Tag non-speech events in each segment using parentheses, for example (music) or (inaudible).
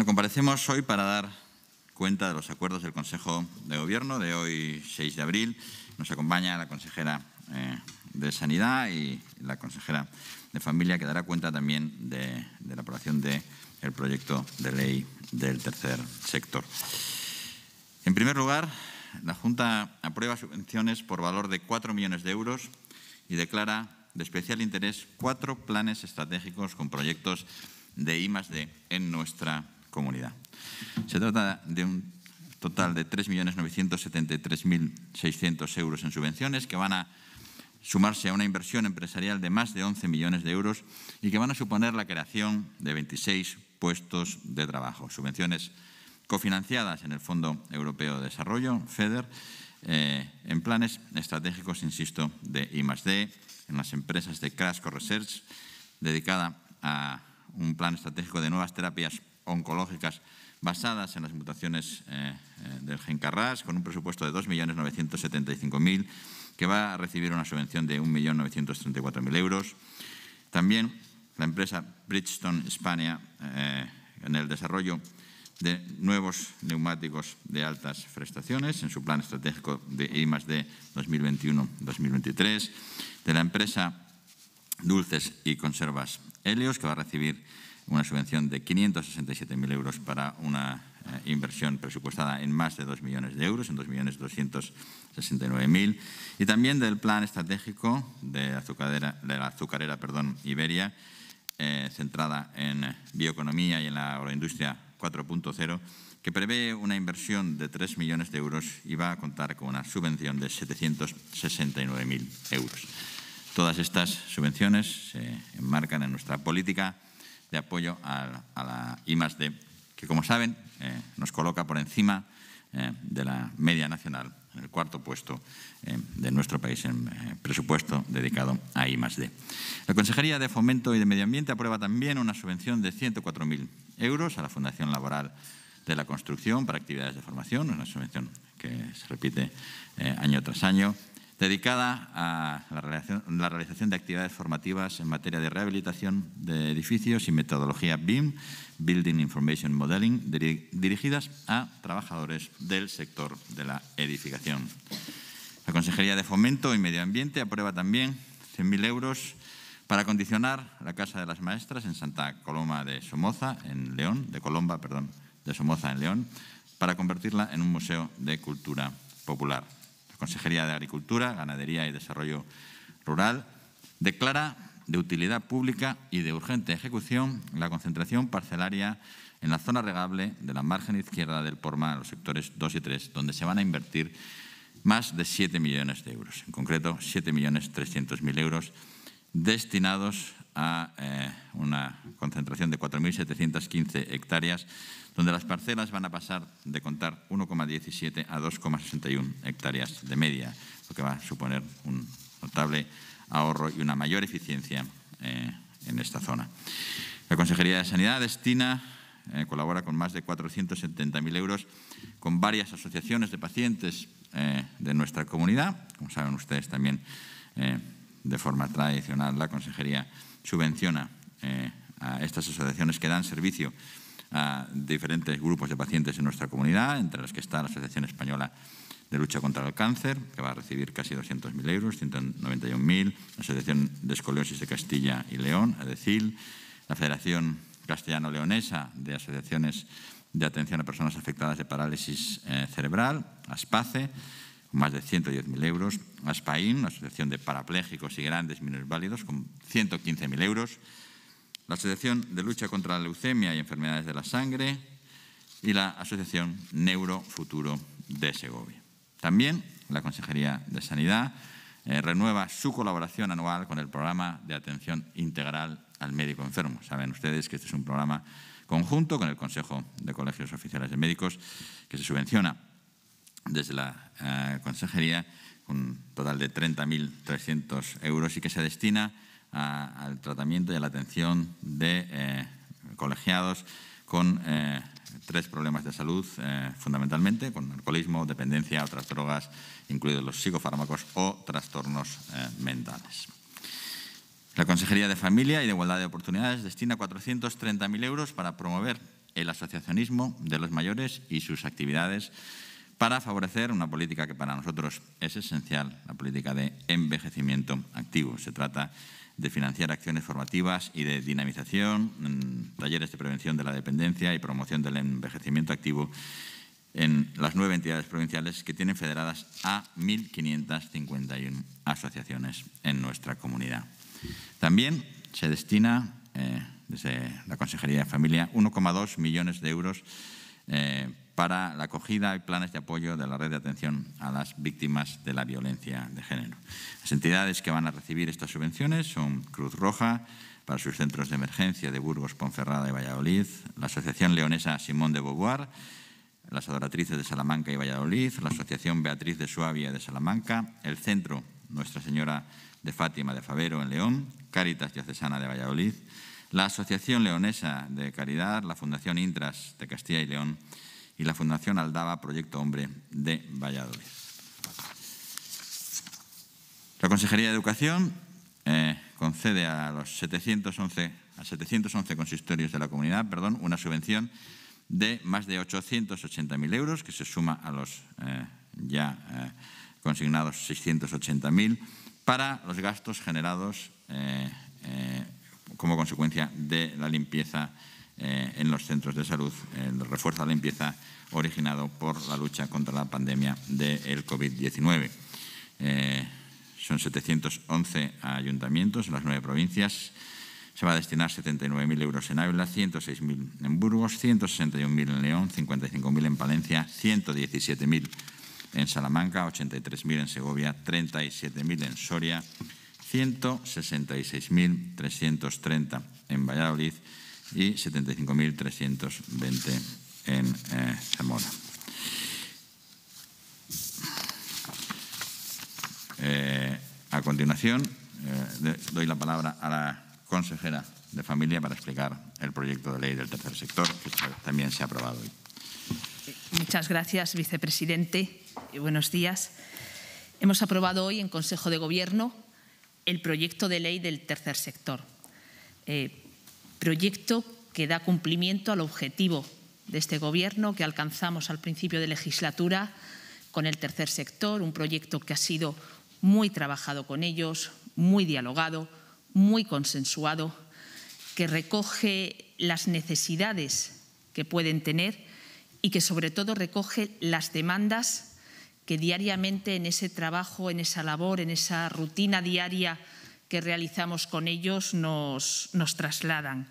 Bueno, comparecemos hoy para dar cuenta de los acuerdos del Consejo de Gobierno de hoy, 6 de abril. Nos acompaña la consejera eh, de Sanidad y la consejera de Familia, que dará cuenta también de, la aprobación del proyecto de ley del tercer sector. En primer lugar, la Junta aprueba subvenciones por valor de 4 millones de euros y declara de especial interés cuatro planes estratégicos con proyectos de I+D en nuestra comunidad. Se trata de un total de 3.973.600 euros en subvenciones que van a sumarse a una inversión empresarial de más de 11 millones de euros y que van a suponer la creación de 26 puestos de trabajo. Subvenciones cofinanciadas en el Fondo Europeo de Desarrollo, FEDER, eh, en planes estratégicos, insisto, de I+.D., en las empresas de Crasco Research, dedicada a un plan estratégico de nuevas terapias oncológicas basadas en las mutaciones eh, eh, del gen Carras, con un presupuesto de 2.975.000, que va a recibir una subvención de 1.934.000 euros. También la empresa Bridgestone España, eh, en el desarrollo de nuevos neumáticos de altas prestaciones en su plan estratégico de I de 2021-2023, de la empresa Dulces y Conservas Helios, que va a recibir una subvención de 567.000 euros para una eh, inversión presupuestada en más de 2 millones de euros, en millones 2.269.000. Y también del plan estratégico de, de la azucarera Iberia, eh, centrada en bioeconomía y en la agroindustria 4.0, que prevé una inversión de 3 millones de euros y va a contar con una subvención de 769.000 euros. Todas estas subvenciones se enmarcan en nuestra política de apoyo a, la I que como saben eh, nos coloca por encima eh, de la media nacional, en el cuarto puesto eh, de nuestro país en presupuesto dedicado a I La Consejería de Fomento y de Medio Ambiente aprueba también una subvención de 104.000 euros a la Fundación Laboral de la Construcción para actividades de formación, una subvención que se repite año tras año, dedicada a la realización, de actividades formativas en materia de rehabilitación de edificios y metodología BIM, Building Information Modeling, dirigidas a trabajadores del sector de la edificación. La Consejería de Fomento y Medio Ambiente aprueba también 100.000 euros para condicionar la Casa de las Maestras en Santa Coloma de Somoza, en León, de Colomba, perdón, de Somoza en León, para convertirla en un museo de cultura popular. Consejería de Agricultura, Ganadería y Desarrollo Rural, declara de utilidad pública y de urgente ejecución la concentración parcelaria en la zona regable de la margen izquierda del Porma, los sectores 2 y 3, donde se van a invertir más de 7 millones de euros, en concreto 7.300.000 euros destinados a eh, una concentración de 4.715 hectáreas, donde las parcelas van a pasar de contar 1,17 a 2,61 hectáreas de media, lo que va a suponer un notable ahorro y una mayor eficiencia eh, en esta zona. La Consejería de Sanidad destina, eh, colabora con más de 470.000 euros con varias asociaciones de pacientes de nuestra comunidad, como saben ustedes también de forma tradicional la Consejería subvenciona eh, a estas asociaciones que dan servicio a diferentes grupos de pacientes en nuestra comunidad, entre las que está la Asociación Española de Lucha contra el Cáncer, que va a recibir casi 200.000 euros, 191.000, la Asociación de Escoliosis de Castilla y León, ADECIL, la Federación Castellano-Leonesa de Asociaciones de Atención a Personas Afectadas de Parálisis eh, Cerebral, ASPACE, más de 110.000 euros, ASPAIN, la Asociación de Parapléjicos y Grandes válidos, con 115.000 euros, la Asociación de Lucha contra la Leucemia y Enfermedades de la Sangre y la Asociación Neurofuturo de Segovia. También la Consejería de Sanidad eh, renueva su colaboración anual con el programa de atención integral al médico enfermo. Saben ustedes que este es un programa conjunto con el Consejo de Colegios Oficiales de Médicos que se subvenciona desde la eh, consejería un total de 30.300 euros y que se destina al tratamiento y a la atención de eh, colegiados con eh, tres problemas de salud fundamentalmente, con alcoholismo, dependencia, otras drogas, incluidos los psicofármacos o trastornos mentales. La Consejería de Familia y de Igualdad de Oportunidades destina 430.000 euros para promover el asociacionismo de los mayores y sus actividades para favorecer una política que para nosotros es esencial, la política de envejecimiento activo. Se trata de financiar acciones formativas y de dinamización, talleres de prevención de la dependencia y promoción del envejecimiento activo en las nueve entidades provinciales que tienen federadas a 1.551 asociaciones en nuestra comunidad. También se destina eh, desde la Consejería de Familia 1,2 millones de euros eh, para la acogida y planes de apoyo de la red de atención a las víctimas de la violencia de género. Las entidades que van a recibir estas subvenciones son Cruz Roja, para sus centros de emergencia de Burgos, Ponferrada y Valladolid, la Asociación Leonesa Simón de Beauvoir, las Adoratrices de Salamanca y Valladolid, la Asociación Beatriz de Suavia de Salamanca, el Centro Nuestra Señora de Fátima de Favero en León, Cáritas Diocesana de Valladolid, la Asociación Leonesa de Caridad, la Fundación Intras de Castilla y León y la Fundación Aldaba Proyecto Hombre de Valladolid. La Consejería de Educación eh, concede a los 711, a 711 consistorios de la comunidad perdón, una subvención de más de 880.000 euros, que se suma a los eh, ya eh, consignados 680.000, para los gastos generados como consecuencia de la limpieza eh, en los centros de salud, el refuerzo a la limpieza originado por la lucha contra la pandemia del COVID-19. Eh, son 711 ayuntamientos en las nueve provincias. Se va a destinar 79.000 euros en Ávila, 106.000 en Burgos, 161.000 en León, 55.000 en Palencia, 117.000 en Salamanca, 83.000 en Segovia, 37.000 en Soria, 166.330 en Valladolid, y 75.320 en eh, Zamora. Eh, a continuación, eh, doy la palabra a la consejera de Familia para explicar el proyecto de ley del tercer sector, que también se ha aprobado hoy. Muchas gracias, vicepresidente. Y buenos días. Hemos aprobado hoy en Consejo de Gobierno el proyecto de ley del tercer sector proyecto que da cumplimiento al objetivo de este Gobierno que alcanzamos al principio de legislatura con el tercer sector, un proyecto que ha sido muy trabajado con ellos, muy dialogado, muy consensuado, que recoge las necesidades que pueden tener y que sobre todo recoge las demandas que diariamente en ese trabajo, en esa labor, en esa rutina diaria que realizamos con ellos nos, trasladan.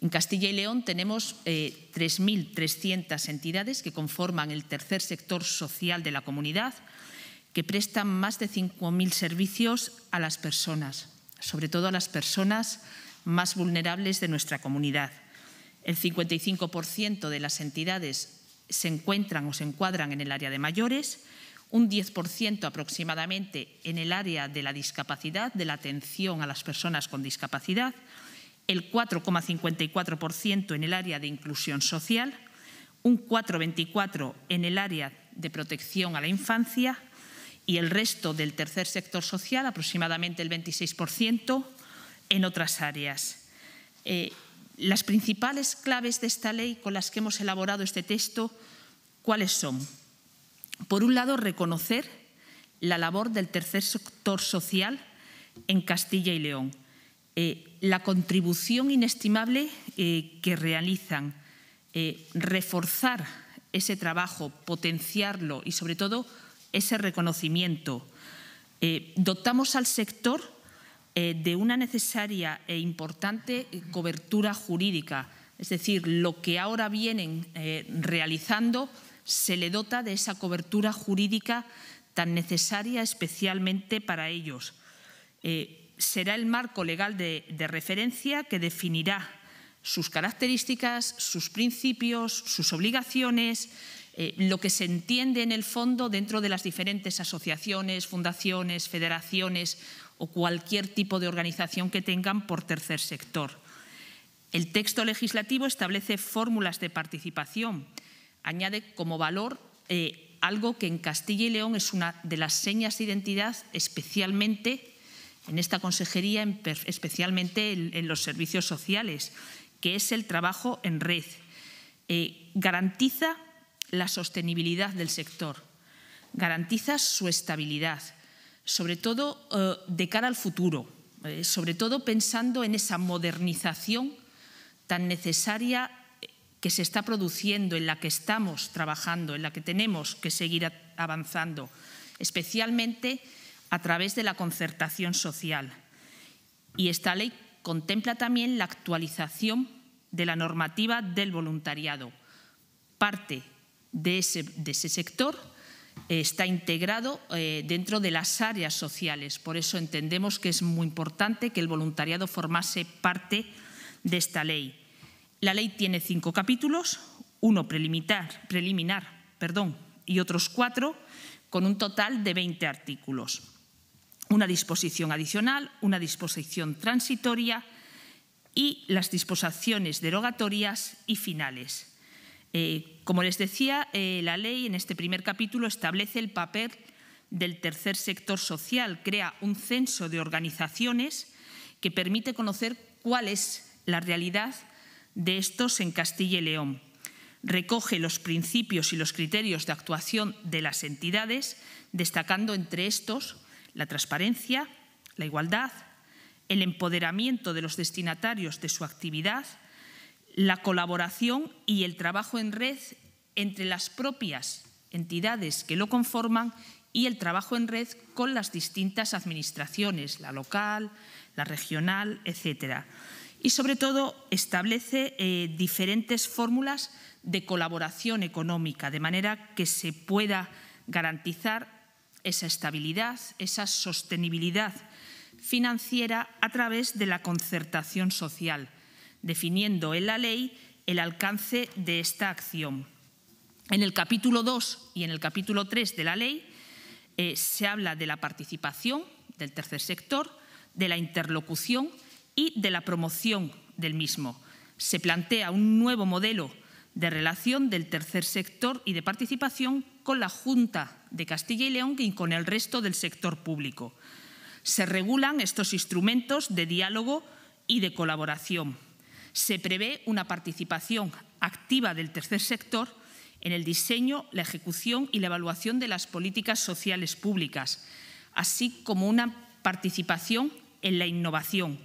En Castilla y León tenemos 3.300 eh, entidades que conforman el tercer sector social de la comunidad, que prestan más de 5.000 servicios a las personas, sobre todo a las personas más vulnerables de nuestra comunidad. El 55% de las entidades se encuentran o se encuadran en el área de mayores un 10% aproximadamente en el área de la discapacidad, de la atención a las personas con discapacidad, el 4,54% en el área de inclusión social, un 4,24% en el área de protección a la infancia y el resto del tercer sector social, aproximadamente el 26%, en otras áreas. Eh, las principales claves de esta ley con las que hemos elaborado este texto, ¿cuáles son? Por un lado, reconocer la labor del tercer sector social en Castilla y León, eh, la contribución inestimable eh, que realizan, eh, reforzar ese trabajo, potenciarlo y sobre todo ese reconocimiento. dotamos al sector de una necesaria e importante cobertura jurídica, es decir, lo que ahora vienen realizando se le dota de esa cobertura jurídica tan necesaria especialmente para ellos. Eh, será el marco legal de, referencia que definirá sus características, sus principios, sus obligaciones, eh, lo que se entiende en el fondo dentro de las diferentes asociaciones, fundaciones, federaciones o cualquier tipo de organización que tengan por tercer sector. El texto legislativo establece fórmulas de participación añade como valor eh, algo que en Castilla y León es una de las señas de identidad, especialmente en esta consejería, especialmente en, los servicios sociales, que es el trabajo en red. Eh, garantiza la sostenibilidad del sector, garantiza su estabilidad, sobre todo eh, de cara al futuro, sobre todo pensando en esa modernización tan necesaria que se está produciendo, en la que estamos trabajando, en la que tenemos que seguir avanzando, especialmente a través de la concertación social. Y esta ley contempla también la actualización de la normativa del voluntariado. Parte de ese, sector eh, está integrado eh, dentro de las áreas sociales. Por eso entendemos que es muy importante que el voluntariado formase parte de esta ley. La ley tiene cinco capítulos, uno preliminar, y otros cuatro, con un total de 20 artículos. Una disposición adicional, una disposición transitoria y las disposiciones derogatorias y finales. Eh, como les decía, eh, la ley en este primer capítulo establece el papel del tercer sector social, crea un censo de organizaciones que permite conocer cuál es la realidad de estos en Castilla y León. Recoge los principios y los criterios de actuación de las entidades, destacando entre estos la transparencia, la igualdad, el empoderamiento de los destinatarios de su actividad, la colaboración y el trabajo en red entre las propias entidades que lo conforman y el trabajo en red con las distintas administraciones, la local, la regional, etcétera y sobre todo establece eh, diferentes fórmulas de colaboración económica, de manera que se pueda garantizar esa estabilidad, esa sostenibilidad financiera a través de la concertación social, definiendo en la ley el alcance de esta acción. En el capítulo 2 y en el capítulo 3 de la ley eh, se habla de la participación del tercer sector, de la interlocución, y de la promoción del mismo. Se plantea un nuevo modelo de relación del tercer sector y de participación con la Junta de Castilla y León y con el resto del sector público. Se regulan estos instrumentos de diálogo y de colaboración. Se prevé una participación activa del tercer sector en el diseño, la ejecución y la evaluación de las políticas sociales públicas, así como una participación en la innovación,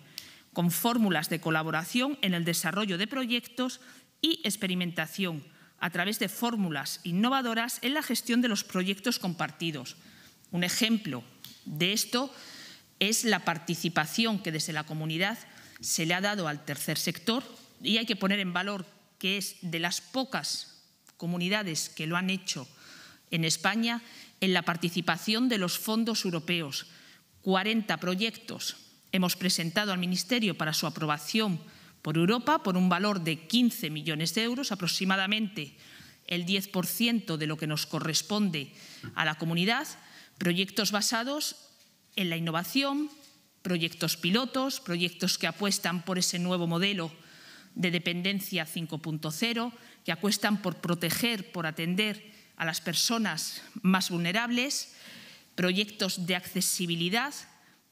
con fórmulas de colaboración en el desarrollo de proyectos y experimentación a través de fórmulas innovadoras en la gestión de los proyectos compartidos. Un ejemplo de esto es la participación que desde la comunidad se le ha dado al tercer sector y hay que poner en valor que es de las pocas comunidades que lo han hecho en España en la participación de los fondos europeos. 40 proyectos hemos presentado al Ministerio para su aprobación por Europa por un valor de 15 millones de euros, aproximadamente el 10% de lo que nos corresponde a la comunidad, proyectos basados en la innovación, proyectos pilotos, proyectos que apuestan por ese nuevo modelo de dependencia 5.0, que apuestan por proteger, por atender a las personas más vulnerables, proyectos de accesibilidad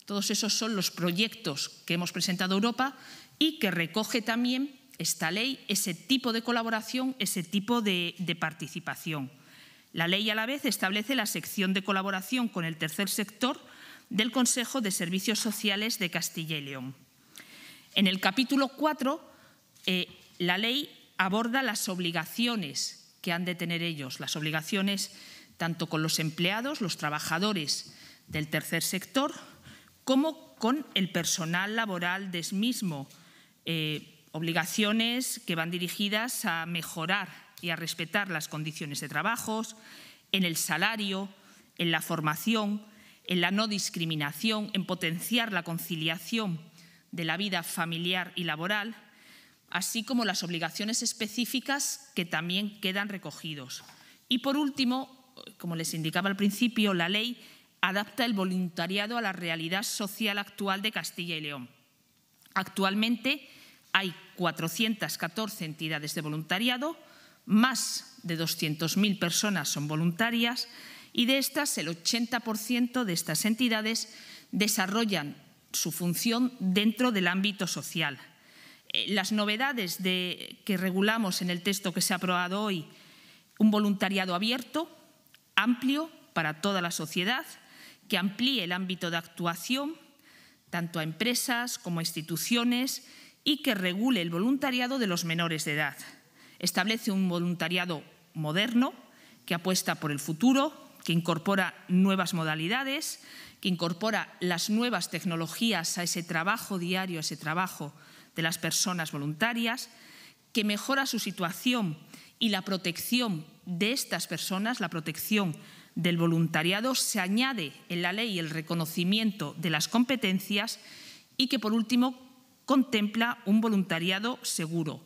todos esos son los proyectos que hemos presentado a Europa y que recoge también esta ley ese tipo de colaboración, ese tipo de, participación. La ley a la vez establece la sección de colaboración con el tercer sector del Consejo de Servicios Sociales de Castilla y León. En el capítulo 4, eh, la ley aborda las obligaciones que han de tener ellos, las obligaciones tanto con los empleados, los trabajadores del tercer sector, como con el personal laboral sí mismo. Eh, obligaciones que van dirigidas a mejorar y a respetar las condiciones de trabajos, en el salario, en la formación, en la no discriminación, en potenciar la conciliación de la vida familiar y laboral, así como las obligaciones específicas que también quedan recogidos. Y por último, como les indicaba al principio, la ley adapta el voluntariado a la realidad social actual de Castilla y León. Actualmente hay 414 entidades de voluntariado, más de 200.000 personas son voluntarias y de estas el 80% de estas entidades desarrollan su función dentro del ámbito social. Eh, las novedades que regulamos en el texto que se ha aprobado hoy, un voluntariado abierto, amplio para toda la sociedad, que amplíe el ámbito de actuación tanto a empresas como a instituciones y que regule el voluntariado de los menores de edad. Establece un voluntariado moderno que apuesta por el futuro, que incorpora nuevas modalidades, que incorpora las nuevas tecnologías a ese trabajo diario, a ese trabajo de las personas voluntarias, que mejora su situación y la protección de estas personas, la protección del voluntariado se añade en la ley el reconocimiento de las competencias y que, por último, contempla un voluntariado seguro,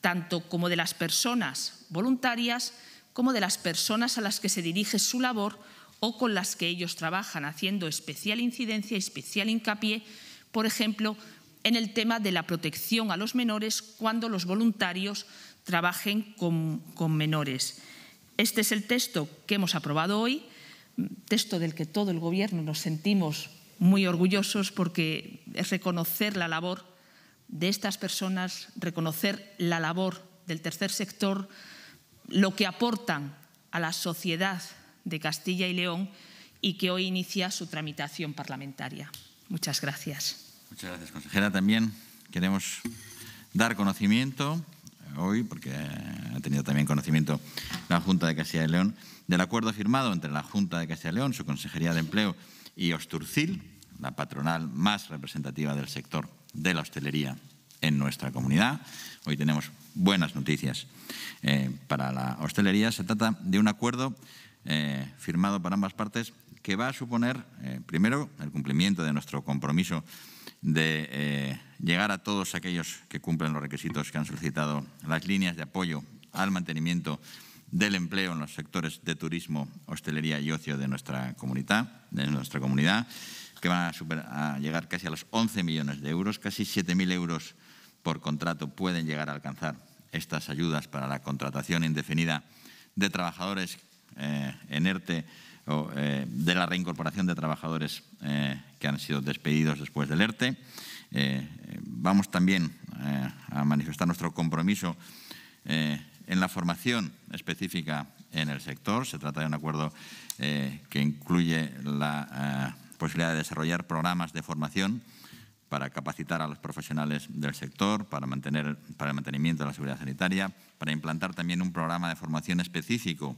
tanto como de las personas voluntarias como de las personas a las que se dirige su labor o con las que ellos trabajan, haciendo especial incidencia y especial hincapié, por ejemplo, en el tema de la protección a los menores cuando los voluntarios trabajen con, con menores. Este es el texto que hemos aprobado hoy, texto del que todo el Gobierno nos sentimos muy orgullosos porque es reconocer la labor de estas personas, reconocer la labor del tercer sector, lo que aportan a la sociedad de Castilla y León y que hoy inicia su tramitación parlamentaria. Muchas gracias. Muchas gracias, consejera. También queremos dar conocimiento hoy, porque ha tenido también conocimiento la Junta de Castilla y León, del acuerdo firmado entre la Junta de Castilla y León, su Consejería de Empleo y Osturcil, la patronal más representativa del sector de la hostelería en nuestra comunidad. Hoy tenemos buenas noticias eh, para la hostelería. Se trata de un acuerdo eh, firmado por ambas partes que va a suponer, eh, primero, el cumplimiento de nuestro compromiso de llegar a todos aquellos que cumplen los requisitos que han solicitado las líneas de apoyo al mantenimiento del empleo en los sectores de turismo, hostelería y ocio de nuestra comunidad, de nuestra comunidad que van a, llegar casi a los 11 millones de euros, casi 7.000 euros por contrato pueden llegar a alcanzar estas ayudas para la contratación indefinida de trabajadores eh, en ERTE o eh, de la reincorporación de trabajadores eh, que han sido despedidos después del ERTE. Eh, vamos también eh, a manifestar nuestro compromiso eh, en la formación específica en el sector. Se trata de un acuerdo que incluye la posibilidad de desarrollar programas de formación para capacitar a los profesionales del sector, para, mantener, para el mantenimiento de la seguridad sanitaria, para implantar también un programa de formación específico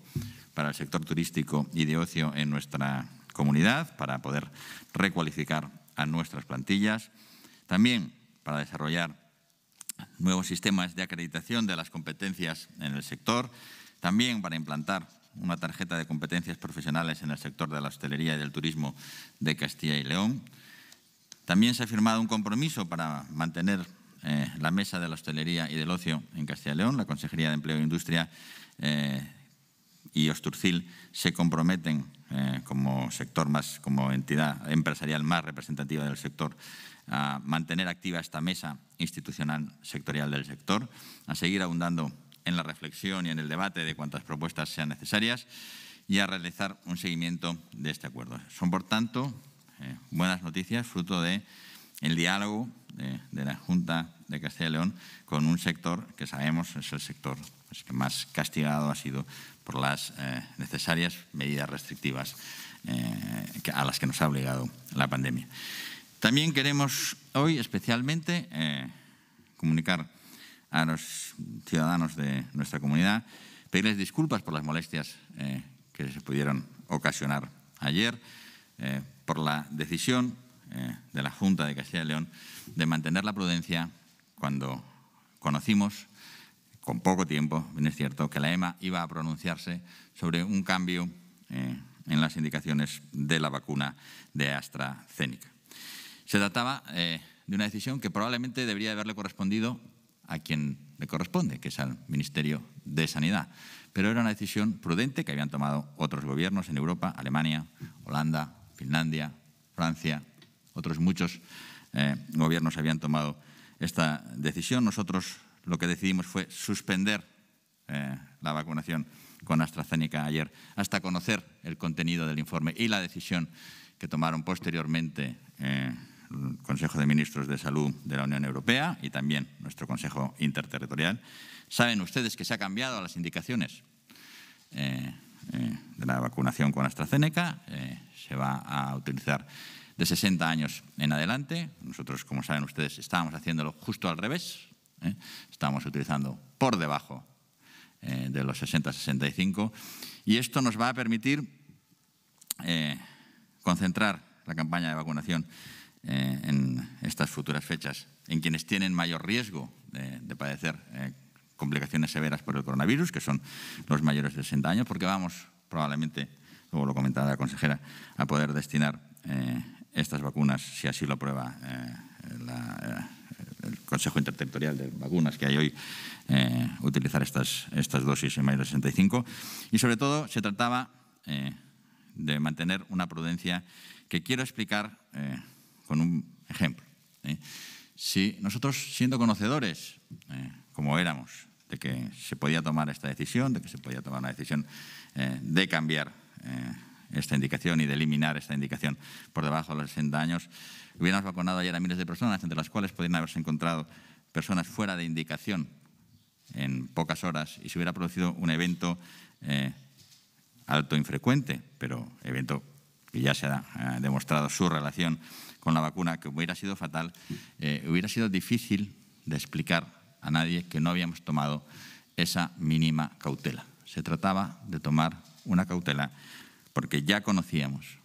para el sector turístico y de ocio en nuestra comunidad, para poder recualificar a nuestras plantillas, también para desarrollar nuevos sistemas de acreditación de las competencias en el sector, también para implantar una tarjeta de competencias profesionales en el sector de la hostelería y del turismo de Castilla y León. También se ha firmado un compromiso para mantener eh, la mesa de la hostelería y del ocio en Castilla y León. La Consejería de Empleo e Industria eh, y Osturcil se comprometen eh, como sector más, como entidad empresarial más representativa del sector a mantener activa esta mesa institucional sectorial del sector, a seguir abundando en la reflexión y en el debate de cuantas propuestas sean necesarias y a realizar un seguimiento de este acuerdo. Son, por tanto, eh, buenas noticias, fruto de diálogo eh, de, la Junta de Castilla y León con un sector que sabemos es el sector pues, que más castigado ha sido por las eh, necesarias medidas restrictivas a las que nos ha obligado la pandemia. También queremos hoy especialmente eh, comunicar a los ciudadanos de nuestra comunidad, pedirles disculpas por las molestias eh, que se pudieron ocasionar ayer, eh, por la decisión de la Junta de Castilla y León de mantener la prudencia cuando conocimos con poco tiempo, bien es cierto, que la EMA iba a pronunciarse sobre un cambio en las indicaciones de la vacuna de AstraZeneca. Se trataba eh, de una decisión que probablemente debería haberle correspondido a quien le corresponde, que es al Ministerio de Sanidad. Pero era una decisión prudente que habían tomado otros gobiernos en Europa, Alemania, Holanda, Finlandia, Francia, otros muchos eh, gobiernos habían tomado esta decisión. Nosotros lo que decidimos fue suspender eh, la vacunación con AstraZeneca ayer hasta conocer el contenido del informe y la decisión que tomaron posteriormente el Consejo de Ministros de Salud de la Unión Europea y también nuestro Consejo Interterritorial. Saben ustedes que se ha cambiado las indicaciones eh, eh, de la vacunación con AstraZeneca. Eh, se va a utilizar de 60 años en adelante. Nosotros, como saben ustedes, estábamos haciéndolo justo al revés. estamos utilizando por debajo de los 60-65. Y esto nos va a permitir concentrar la campaña de vacunación eh, en estas futuras fechas, en quienes tienen mayor riesgo de, padecer eh, complicaciones severas por el coronavirus, que son los mayores de 60 años, porque vamos probablemente, como lo comentaba la consejera, a poder destinar eh, estas vacunas, si así lo aprueba el Consejo Interterritorial de Vacunas que hay hoy, utilizar estas, estas dosis en mayores de 65. Y sobre todo se trataba de mantener una prudencia que quiero explicar con un ejemplo. ¿eh? Si nosotros, siendo conocedores, eh, como éramos, de que se podía tomar esta decisión, de que se podía tomar la decisión eh, de cambiar esta indicación y de eliminar esta indicación por debajo de los 60 años, hubiéramos vacunado ayer a miles de personas, entre las cuales podrían haberse encontrado personas fuera de indicación en pocas horas y se hubiera producido un evento alto infrecuente, pero evento que ya se ha demostrado su relación con la vacuna, que hubiera sido fatal, eh, hubiera sido difícil de explicar a nadie que no habíamos tomado esa mínima cautela. Se trataba de tomar una cautela porque ya conocíamos,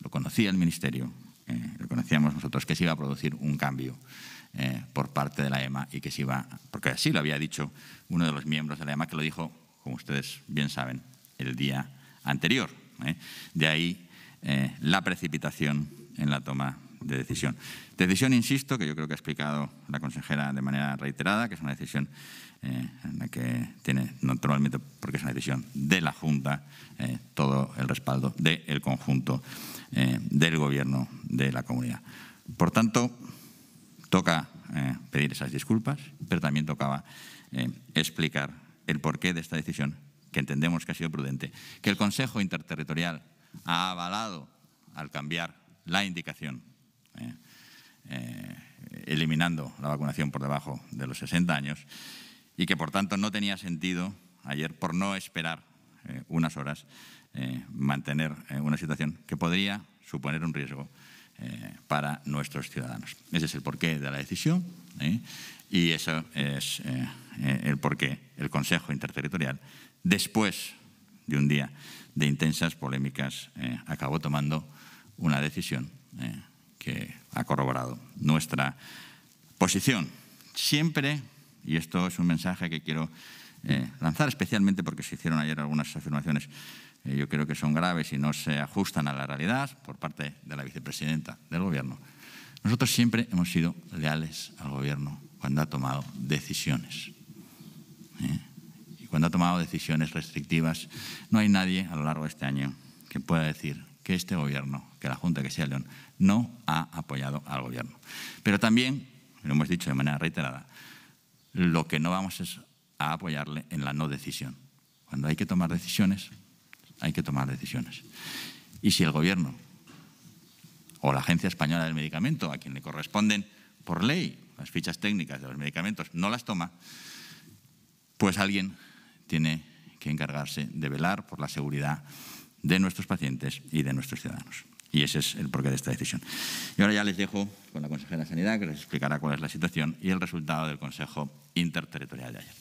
lo conocía el Ministerio, eh, lo conocíamos nosotros, que se iba a producir un cambio eh, por parte de la EMA y que se iba, porque así lo había dicho uno de los miembros de la EMA que lo dijo, como ustedes bien saben, el día anterior. De ahí la precipitación en la toma de decisión. Decisión, insisto, que yo creo que ha explicado la consejera de manera reiterada, que es una decisión eh, en la que tiene, naturalmente, porque es una decisión de la Junta, eh, todo el respaldo del conjunto eh, del Gobierno de la comunidad. Por tanto, toca pedir esas disculpas, pero también tocaba explicar el porqué de esta decisión, que entendemos que ha sido prudente, que el Consejo Interterritorial ha avalado al cambiar la indicación ¿eh? Eh, eliminando la vacunación por debajo de los 60 años y que por tanto no tenía sentido ayer por no esperar eh, unas horas mantener una situación que podría suponer un riesgo para nuestros ciudadanos. Ese es el porqué de la decisión y eso es el porqué el Consejo Interterritorial, después de un día de intensas polémicas, acabó tomando una decisión que ha corroborado nuestra posición. Siempre, y esto es un mensaje que quiero eh, lanzar especialmente porque se hicieron ayer algunas afirmaciones, eh, yo creo que son graves y no se ajustan a la realidad por parte de la vicepresidenta del Gobierno. Nosotros siempre hemos sido leales al Gobierno cuando ha tomado decisiones. ¿eh? Y cuando ha tomado decisiones restrictivas, no hay nadie a lo largo de este año que pueda decir que este gobierno, que la Junta, que sea León, no ha apoyado al gobierno. Pero también, lo hemos dicho de manera reiterada, lo que no vamos es a apoyarle en la no decisión. Cuando hay que tomar decisiones, hay que tomar decisiones. Y si el gobierno o la Agencia Española del Medicamento, a quien le corresponden por ley las fichas técnicas de los medicamentos, no las toma, pues alguien tiene que encargarse de velar por la seguridad de nuestros pacientes y de nuestros ciudadanos. Y ese es el porqué de esta decisión. Y ahora ya les dejo con la consejera de Sanidad, que les explicará cuál es la situación y el resultado del Consejo Interterritorial de ayer.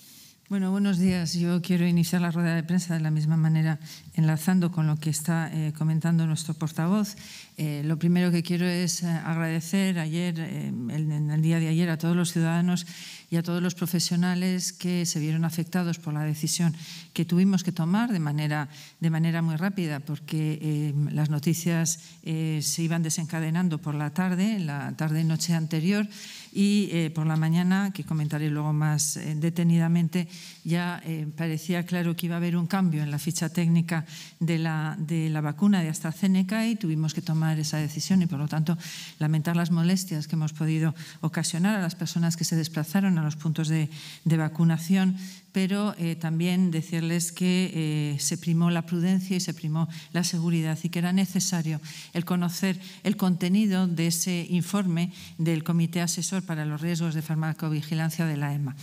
Bueno, buenos días. Yo quiero iniciar la rueda de prensa de la misma manera, enlazando con lo que está eh, comentando nuestro portavoz. Eh, lo primero que quiero es eh, agradecer ayer, eh, en el día de ayer, a todos los ciudadanos y a todos los profesionales que se vieron afectados por la decisión que tuvimos que tomar de manera, de manera muy rápida, porque las noticias se iban desencadenando por la tarde, la tarde y noche anterior, y por la mañana, que comentaré luego más detenidamente, ya parecía claro que iba a haber un cambio en la ficha técnica de la, de la vacuna de AstraZeneca y tuvimos que tomar esa decisión y, por lo tanto, lamentar las molestias que hemos podido ocasionar a las personas que se desplazaron a los puntos de, vacunación, pero eh, también decirles que eh, se primó la prudencia y se primó la seguridad y que era necesario el conocer el contenido de ese informe del Comité Asesor para los Riesgos de Farmacovigilancia de la EMA.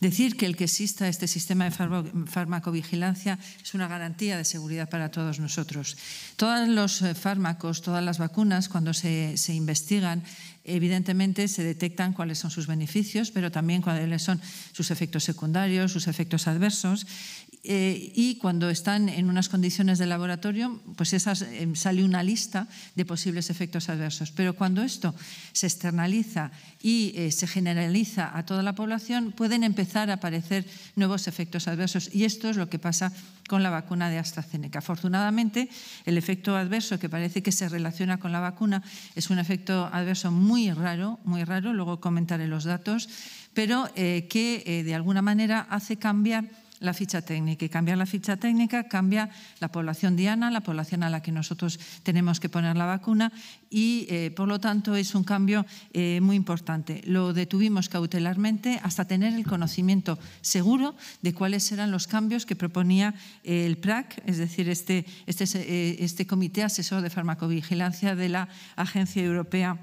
Decir que el que exista este sistema de farmacovigilancia es una garantía de seguridad para todos nosotros. Todos los eh, fármacos, todas las vacunas, cuando se, se investigan, evidentemente se detectan cuáles son sus beneficios, pero también cuáles son sus efectos secundarios, sus efectos adversos, eh, y cuando están en unas condiciones de laboratorio, pues esas, eh, sale una lista de posibles efectos adversos. Pero cuando esto se externaliza y eh, se generaliza a toda la población, pueden empezar a aparecer nuevos efectos adversos. Y esto es lo que pasa con la vacuna de AstraZeneca. Afortunadamente, el efecto adverso que parece que se relaciona con la vacuna es un efecto adverso muy raro, muy raro, luego comentaré los datos, pero que de alguna manera hace cambiar la ficha técnica y cambiar la ficha técnica cambia la población diana, la población a la que nosotros tenemos que poner la vacuna y eh, por lo tanto es un cambio eh, muy importante. Lo detuvimos cautelarmente hasta tener el conocimiento seguro de cuáles eran los cambios que proponía eh, el PRAC, es decir, este, este, este Comité Asesor de Farmacovigilancia de la Agencia Europea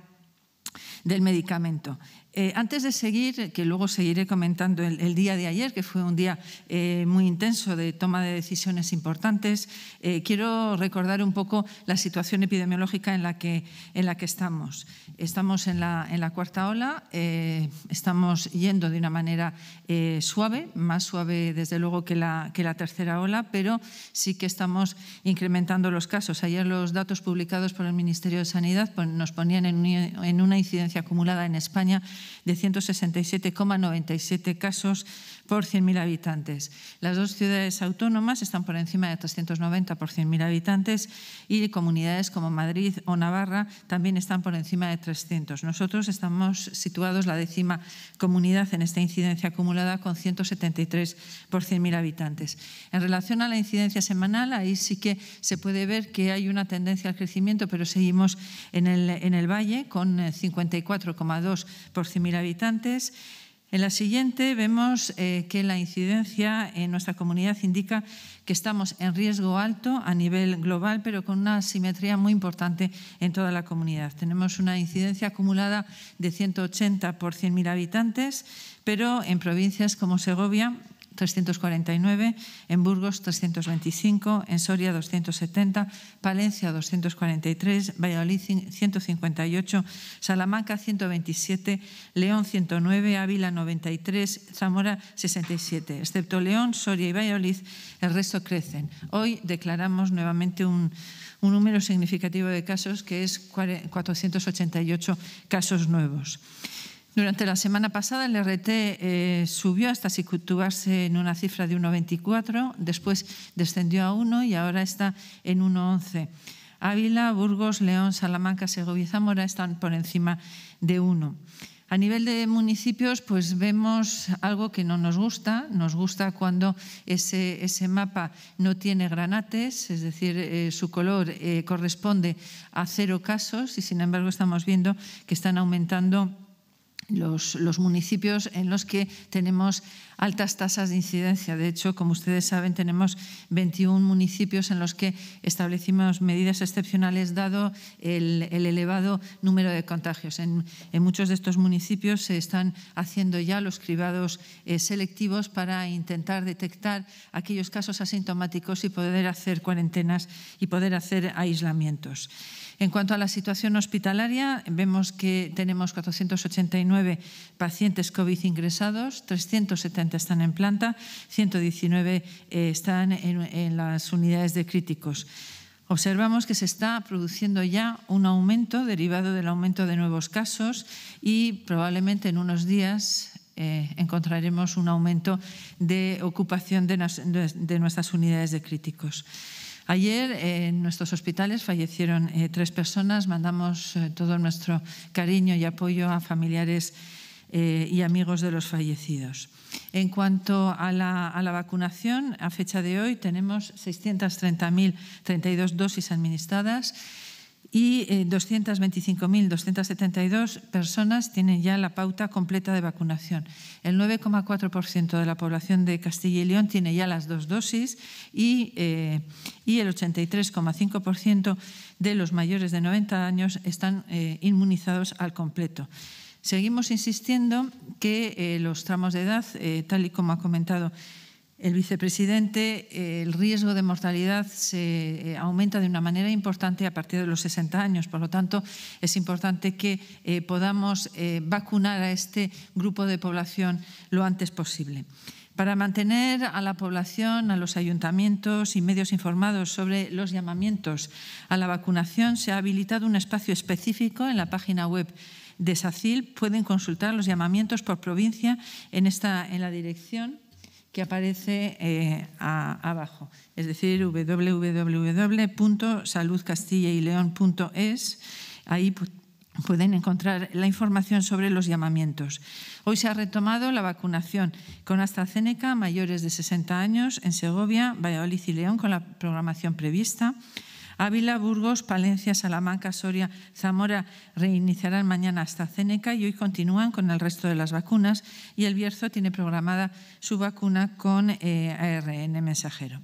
del medicamento. Eh, antes de seguir, que luego seguiré comentando el, día de ayer, que fue un día eh, muy intenso de toma de decisiones importantes, eh, quiero recordar un poco la situación epidemiológica en la que, estamos. Estamos en la, cuarta ola, estamos yendo de una manera suave, más suave desde luego que la, tercera ola, pero sí que estamos incrementando los casos. Ayer los datos publicados por el Ministerio de Sanidad pues, nos ponían en una incidencia acumulada en España de 167,97 casos por 100.000 habitantes. Las dos ciudades autónomas están por encima de 390 por 100.000 habitantes y comunidades como Madrid o Navarra también están por encima de 300. Nosotros estamos situados la décima comunidad en esta incidencia acumulada con 173 por 100.000 habitantes. En relación a la incidencia semanal, ahí sí que se puede ver que hay una tendencia al crecimiento, pero seguimos en el, en el valle con 54,2 por mil habitantes. En la siguiente vemos eh, que la incidencia en nuestra comunidad indica que estamos en riesgo alto a nivel global, pero con una simetría muy importante en toda la comunidad. Tenemos una incidencia acumulada de 180 por mil habitantes, pero en provincias como Segovia 349, en Burgos 325, en Soria 270, Palencia 243, Valladolid 158, Salamanca 127, León 109, Ávila 93, Zamora 67. Excepto León, Soria y Valladolid, el resto crecen. Hoy declaramos nuevamente un, un número significativo de casos que es 488 casos nuevos. Durante la semana pasada el RT eh, subió hasta situarse en una cifra de 1,24, después descendió a 1 y ahora está en 1,11. Ávila, Burgos, León, Salamanca, Segovia y Zamora están por encima de 1. A nivel de municipios, pues vemos algo que no nos gusta. Nos gusta cuando ese, ese mapa no tiene granates, es decir, eh, su color eh, corresponde a cero casos y, sin embargo, estamos viendo que están aumentando los, municipios en los que tenemos altas tasas de incidencia. De hecho, como ustedes saben, tenemos 21 municipios en los que establecimos medidas excepcionales dado el, elevado número de contagios. En, muchos de estos municipios se están haciendo ya los cribados eh, selectivos para intentar detectar aquellos casos asintomáticos y poder hacer cuarentenas y poder hacer aislamientos. En cuanto a la situación hospitalaria, vemos que tenemos 489 pacientes COVID ingresados, 370 están en planta, 119 eh, están en, las unidades de críticos. Observamos que se está produciendo ya un aumento derivado del aumento de nuevos casos y probablemente en unos días eh, encontraremos un aumento de ocupación de nuestras unidades de críticos. Ayer en nuestros hospitales fallecieron eh, tres personas. Mandamos eh, todo nuestro cariño y apoyo a familiares eh, y amigos de los fallecidos. En cuanto a la, a la vacunación, a fecha de hoy tenemos 630.032 dosis administradas y 225.272 eh, personas tienen ya la pauta completa de vacunación. El 9,4% de la población de Castilla y León tiene ya las dos dosis y, eh, y el 83,5% de los mayores de 90 años están eh, inmunizados al completo. Seguimos insistiendo que los tramos de edad, tal y como ha comentado el vicepresidente, el riesgo de mortalidad se eh, aumenta de una manera importante a partir de los 60 años. Por lo tanto, es importante que eh, podamos eh, vacunar a este grupo de población lo antes posible. Para mantener a la población, a los ayuntamientos y medios informados sobre los llamamientos a la vacunación, se ha habilitado un espacio específico en la página web de SACIL. Pueden consultar los llamamientos por provincia en, esta, en la dirección que aparece eh, abajo, es decir, www.saludcastillayleon.es. Ahí pueden encontrar la información sobre los llamamientos. Hoy se ha retomado la vacunación con AstraZeneca mayores de 60 años en Segovia, Valladolid y León con la programación prevista. Ávila, Burgos, Palencia, Salamanca, Soria, Zamora reiniciarán mañana hasta Ceneca y hoy continúan con el resto de las vacunas y el Bierzo tiene programada su vacuna con eh, ARN mensajero.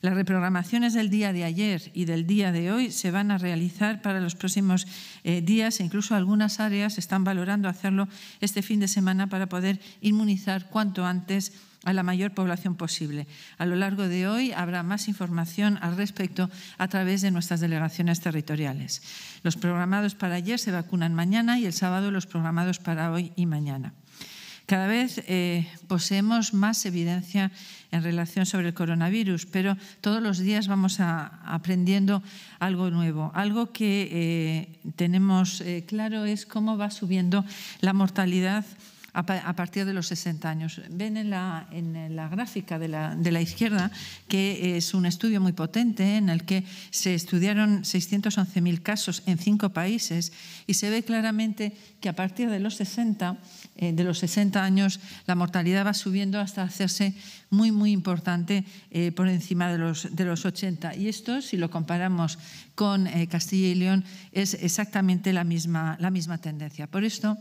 Las reprogramaciones del día de ayer y del día de hoy se van a realizar para los próximos eh, días e incluso algunas áreas están valorando hacerlo este fin de semana para poder inmunizar cuanto antes a la mayor población posible. A lo largo de hoy habrá más información al respecto a través de nuestras delegaciones territoriales. Los programados para ayer se vacunan mañana y el sábado los programados para hoy y mañana. Cada vez eh, poseemos más evidencia en relación sobre el coronavirus, pero todos los días vamos a, aprendiendo algo nuevo. Algo que eh, tenemos eh, claro es cómo va subiendo la mortalidad a partir de los 60 años. Ven en la, gráfica de la, izquierda que es un estudio muy potente en el que se estudiaron 611.000 casos en cinco países y se ve claramente que a partir de los 60, eh, de los 60 años la mortalidad va subiendo hasta hacerse muy, muy importante eh, por encima de los, de los 80. Y esto, si lo comparamos con eh, Castilla y León, es exactamente la misma, la misma tendencia. Por esto,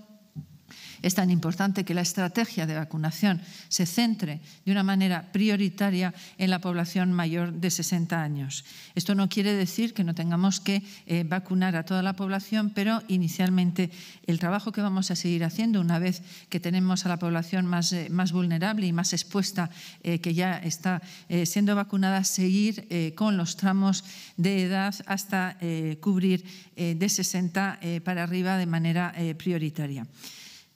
es tan importante que la estrategia de vacunación se centre de una manera prioritaria en la población mayor de 60 años. Esto no quiere decir que no tengamos que eh, vacunar a toda la población, pero inicialmente el trabajo que vamos a seguir haciendo una vez que tenemos a la población más, eh, vulnerable y más expuesta eh, que ya está siendo vacunada, seguir con los tramos de edad hasta cubrir de 60 para arriba de manera prioritaria.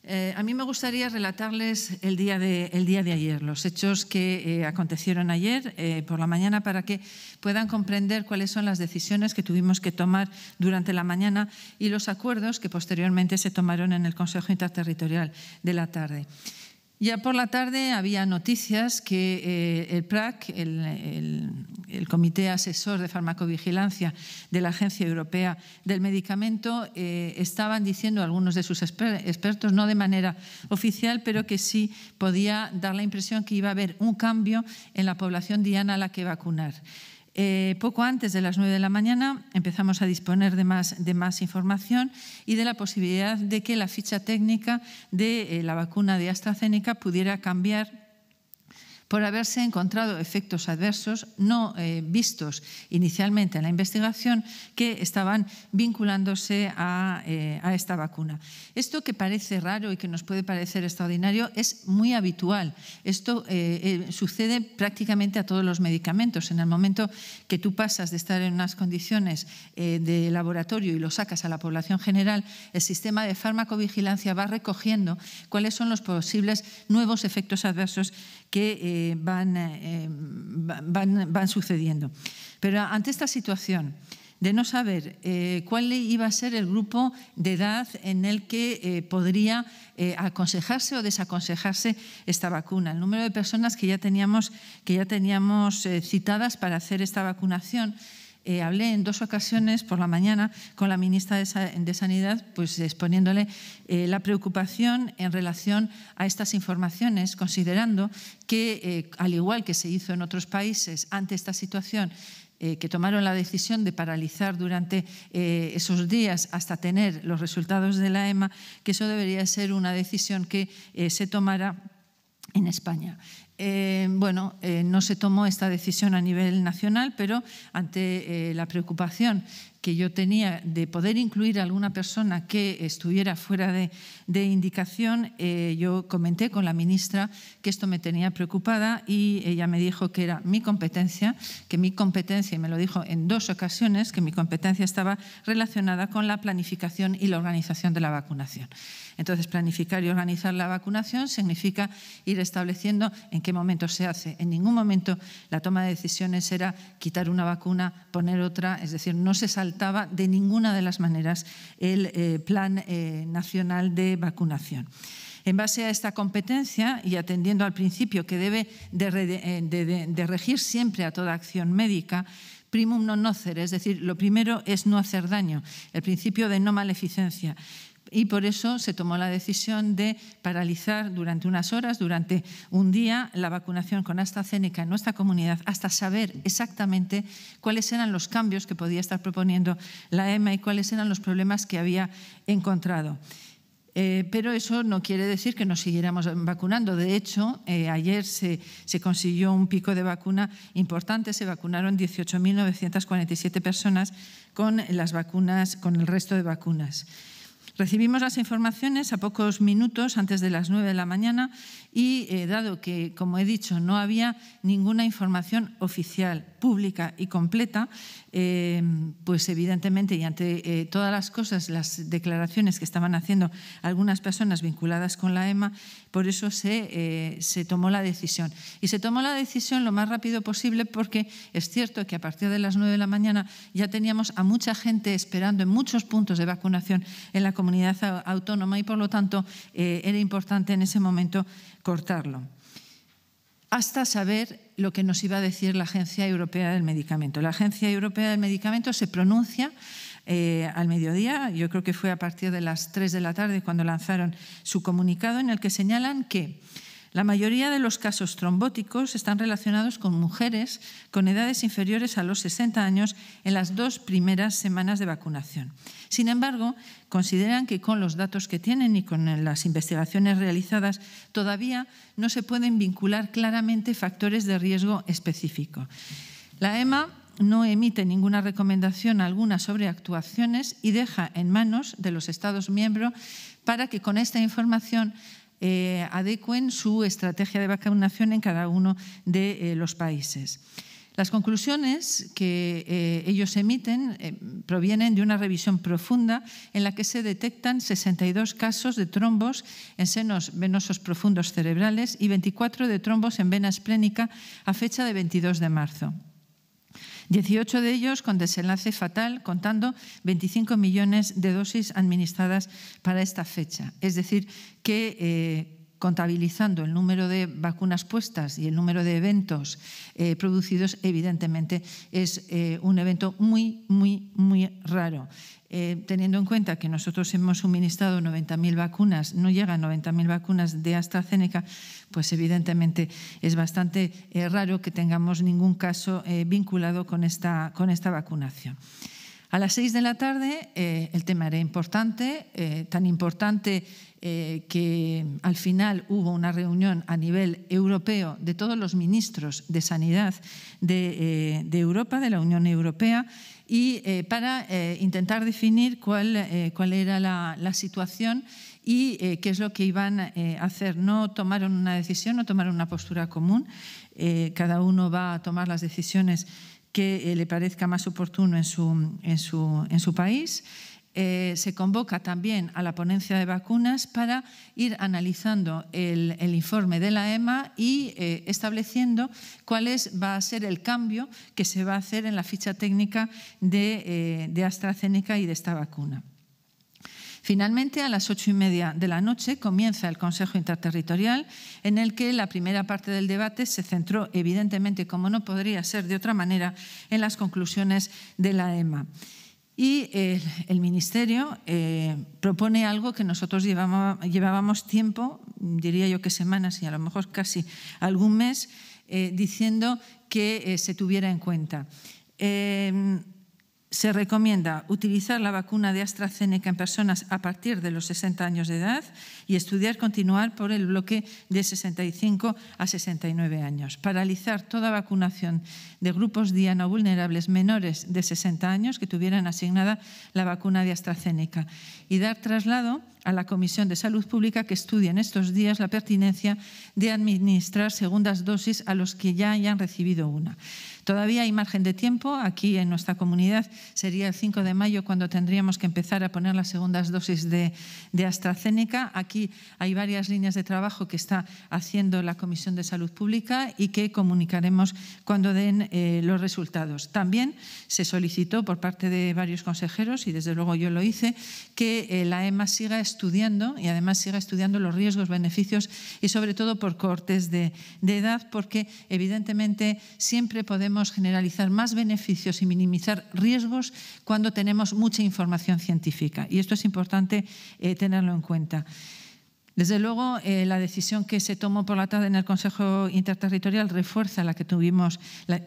Eh, a mí me gustaría relatarles el día de, día de ayer, los hechos que eh, acontecieron ayer eh, por la mañana para que puedan comprender cuáles son las decisiones que tuvimos que tomar durante la mañana y los acuerdos que posteriormente se tomaron en el Consejo Interterritorial de la tarde. Ya por la tarde había noticias que eh, el PRAC, el, Comité Asesor de Farmacovigilancia de la Agencia Europea del Medicamento, eh, estaban diciendo algunos de sus expertos, no de manera oficial, pero que sí podía dar la impresión que iba a haber un cambio en la población diana a la que vacunar. Eh, poco antes de las 9 de la mañana empezamos a disponer de más, de más información y de la posibilidad de que la ficha técnica de eh, la vacuna de AstraZeneca pudiera cambiar por haberse encontrado efectos adversos no eh, vistos inicialmente en la investigación que estaban vinculándose eh, a, esta vacuna. Esto que parece raro y que nos puede parecer extraordinario es muy habitual. Esto eh, sucede prácticamente a todos los medicamentos. En el momento que tú pasas de estar en unas condiciones de laboratorio y lo sacas a la población general, el sistema de farmacovigilancia va recogiendo cuáles son los posibles nuevos efectos adversos que eh, eh, van, van, sucediendo. Pero ante esta situación de no saber eh, cuál iba a ser el grupo de edad en el que podría aconsejarse o desaconsejarse esta vacuna, el número de personas que ya teníamos, que ya teníamos citadas para hacer esta vacunación eh, hablé en dos ocasiones por la mañana con la ministra de, Sanidad, pues exponiéndole eh, la preocupación en relación a estas informaciones, considerando que, eh, al igual que se hizo en otros países ante esta situación, que tomaron la decisión de paralizar durante esos días hasta tener los resultados de la EMA, que eso debería ser una decisión que se tomara en España. Eh, bueno, eh, no se tomó esta decisión a nivel nacional, pero ante eh, la preocupación que yo tenía de poder incluir a alguna persona que estuviera fuera de indicación, yo comenté con la ministra que esto me tenía preocupada y ella me dijo que era mi competencia, que mi competencia, y me lo dijo en dos ocasiones, que mi competencia estaba relacionada con la planificación y la organización de la vacunación. Entonces, planificar y organizar la vacunación significa ir estableciendo en qué momento se hace. En ningún momento la toma de decisiones era quitar una vacuna, poner otra, es decir, no se saltaba de ninguna de las maneras el eh, Plan eh, Nacional de Vacunación. En base a esta competencia y atendiendo al principio que debe eh, de, de regir siempre a toda acción médica, primum non nocere, es decir, lo primero es no hacer daño, el principio de no maleficencia y por eso se tomó la decisión de paralizar durante unas horas, durante un día, la vacunación con AstraZeneca en nuestra comunidad hasta saber exactamente cuáles eran los cambios que podía estar proponiendo la EMA y cuáles eran los problemas que había encontrado. Eh, pero eso no quiere decir que nos siguiéramos vacunando. De hecho, eh, ayer se, consiguió un pico de vacuna importante. Se vacunaron 18.947 personas con las vacunas, con el resto de vacunas. Recibimos las informaciones a pocos minutos antes de las 9 de la mañana y eh, dado que, como he dicho, no había ninguna información oficial, pública y completa, em, pues evidentemente y ante eh, todas las cosas, las declaraciones que estaban haciendo algunas personas vinculadas con la EMA, por eso se, eh, se tomó la decisión. Y se tomó la decisión lo más rápido posible porque es cierto que a partir de las 9 de la mañana ya teníamos a mucha gente esperando en muchos puntos de vacunación en la comunidad comunidad autónoma y por lo tanto eh, era importante en ese momento cortarlo. Hasta saber lo que nos iba a decir la Agencia Europea del Medicamento. La Agencia Europea del Medicamento se pronuncia eh, al mediodía, yo creo que fue a partir de las 3 de la tarde cuando lanzaron su comunicado en el que señalan que la mayoría de los casos trombóticos están relacionados con mujeres con edades inferiores a los 60 años en las dos primeras semanas de vacunación. Sin embargo, consideran que con los datos que tienen y con las investigaciones realizadas todavía no se pueden vincular claramente factores de riesgo específico. La EMA no emite ninguna recomendación alguna sobre actuaciones y deja en manos de los Estados miembros para que con esta información eh, adecuen su estrategia de vacunación en cada uno de eh, los países. Las conclusiones que eh, ellos emiten provienen de una revisión profunda en la que se detectan 62 casos de trombos en senos venosos profundos cerebrales y 24 de trombos en vena esplénica a fecha de 22 de marzo. 18 de ellos con desenlace fatal, contando 25 millones de dosis administradas para esta fecha. Es decir, que eh, contabilizando el número de vacunas puestas y el número de eventos eh, producidos, evidentemente es eh, un evento muy, muy, muy raro. teniendo en cuenta que nosotros hemos suministrado 90.000 vacunas, no llegan 90.000 vacunas de AstraZeneca, pues evidentemente es bastante eh, raro que tengamos ningún caso eh, vinculado con esta, con esta vacunación. A las seis de la tarde eh, el tema era importante, tan importante que al final hubo una reunión a nivel europeo de todos los ministros de Sanidad de, Europa, de la Unión Europea, y para intentar definir cuál, era la, la situación y eh, qué es lo que iban eh, a hacer. No tomaron una decisión, no tomaron una postura común. Eh, cada uno va a tomar las decisiones que le parezca más oportuno en su, país. se convoca también a la ponencia de vacunas para ir analizando el, informe de la EMA y estableciendo cuál va a ser el cambio que se va a hacer en la ficha técnica de, de AstraZeneca y de esta vacuna. Finalmente, a las ocho y media de la noche comienza el Consejo Interterritorial, en el que la primera parte del debate se centró, evidentemente, como no podría ser de otra manera, en las conclusiones de la EMA. Y el, Ministerio eh, propone algo que nosotros llevábamos, tiempo, diría yo que semanas y a lo mejor casi algún mes, eh, diciendo que eh, se tuviera en cuenta se recomienda utilizar la vacuna de AstraZeneca en personas a partir de los 60 años de edad y estudiar continuar por el bloque de 65 a 69 años. Paralizar toda vacunación de grupos diano vulnerables menores de 60 años que tuvieran asignada la vacuna de AstraZeneca y dar traslado a la Comisión de Salud Pública que estudie en estos días la pertinencia de administrar segundas dosis a los que ya hayan recibido una. Todavía hay margen de tiempo. Aquí en nuestra comunidad sería el 5 de mayo cuando tendríamos que empezar a poner las segundas dosis de, AstraZeneca. Aquí hay varias líneas de trabajo que está haciendo la Comisión de Salud Pública y que comunicaremos cuando den eh, los resultados. También se solicitó por parte de varios consejeros, y desde luego yo lo hice, que eh, la EMA siga estudiando estudiando y además siga estudiando los riesgos, beneficios y sobre todo por cortes de, edad, porque evidentemente siempre podemos generalizar más beneficios y minimizar riesgos cuando tenemos mucha información científica. Y esto es importante eh, tenerlo en cuenta. Desde luego, eh, la decisión que se tomó por la tarde en el Consejo Interterritorial refuerza la que tuvimos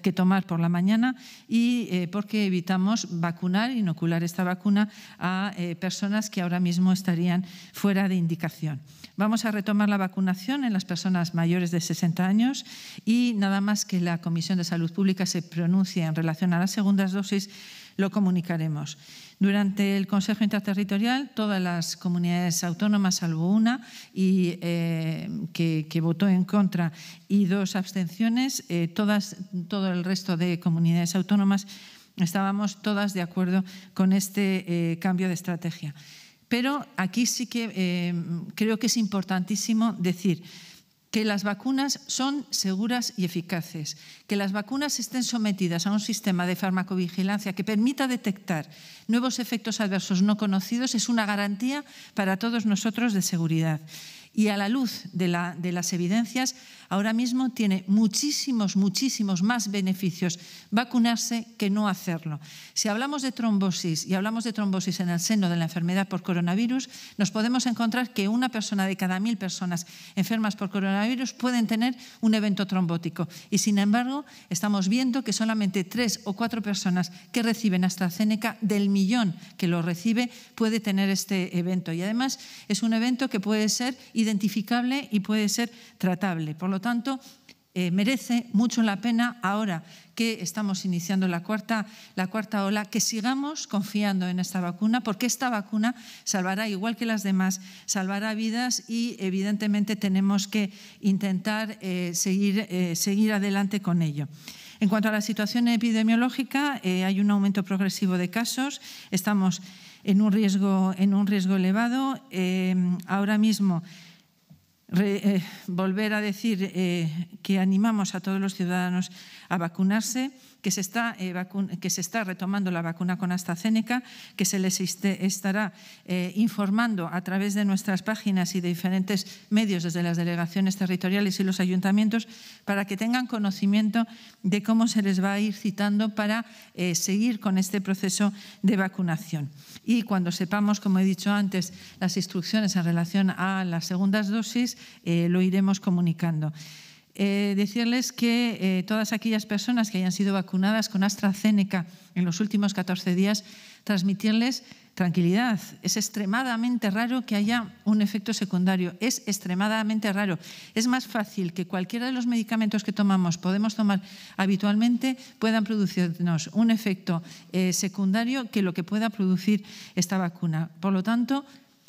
que tomar por la mañana y eh, porque evitamos vacunar, inocular esta vacuna a eh, personas que ahora mismo estarían fuera de indicación. Vamos a retomar la vacunación en las personas mayores de 60 años y nada más que la Comisión de Salud Pública se pronuncie en relación a las segundas dosis, lo comunicaremos. Durante el Consejo Interterritorial, todas las comunidades autónomas, salvo una, y, eh, que, votó en contra y dos abstenciones, eh, todas, todo el resto de comunidades autónomas estábamos todas de acuerdo con este eh, cambio de estrategia. Pero aquí sí que creo que es importantísimo decir que las vacunas son seguras y eficaces, que las vacunas estén sometidas a un sistema de farmacovigilancia que permita detectar nuevos efectos adversos no conocidos es una garantía para todos nosotros de seguridad y a la luz de, las evidencias, ahora mismo tiene muchísimos, muchísimos más beneficios vacunarse que no hacerlo. Si hablamos de trombosis y hablamos de trombosis en el seno de la enfermedad por coronavirus, nos podemos encontrar que una persona de cada mil personas enfermas por coronavirus pueden tener un evento trombótico. Y sin embargo, estamos viendo que solamente tres o cuatro personas que reciben AstraZeneca del millón que lo recibe puede tener este evento. Y además es un evento que puede ser identificable y puede ser tratable. Por lo tanto, eh, merece mucho la pena ahora que estamos iniciando la cuarta, la cuarta ola, que sigamos confiando en esta vacuna, porque esta vacuna salvará, igual que las demás, salvará vidas y evidentemente tenemos que intentar eh, seguir, eh, seguir adelante con ello. En cuanto a la situación epidemiológica, hay un aumento progresivo de casos, estamos en un riesgo, en un riesgo elevado. ahora mismo eh, volver a decir eh, que animamos a todos los ciudadanos a vacunarse que se está, eh, que se está retomando la vacuna con AstraZeneca, que se les este, estará eh, informando a través de nuestras páginas y de diferentes medios desde las delegaciones territoriales y los ayuntamientos para que tengan conocimiento de cómo se les va a ir citando para eh, seguir con este proceso de vacunación. Y cuando sepamos, como he dicho antes, las instrucciones en relación a las segundas dosis, lo iremos comunicando. Eh, decirles que eh, todas aquellas personas que hayan sido vacunadas con AstraZeneca en los últimos 14 días, transmitirles tranquilidad. Es extremadamente raro que haya un efecto secundario. Es extremadamente raro. Es más fácil que cualquiera de los medicamentos que tomamos, podemos tomar habitualmente, puedan producirnos un efecto eh, secundario que lo que pueda producir esta vacuna. Por lo tanto,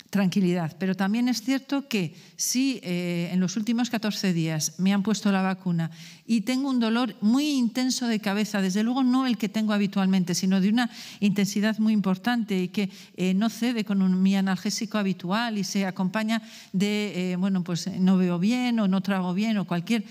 tranquilidad. Pero también es cierto que si eh, en los últimos 14 días me han puesto la vacuna y tengo un dolor muy intenso de cabeza, desde luego no el que tengo habitualmente, sino de una intensidad muy importante y que eh, no cede con un, mi analgésico habitual y se acompaña de, eh, bueno, pues no veo bien o no trago bien o cualquier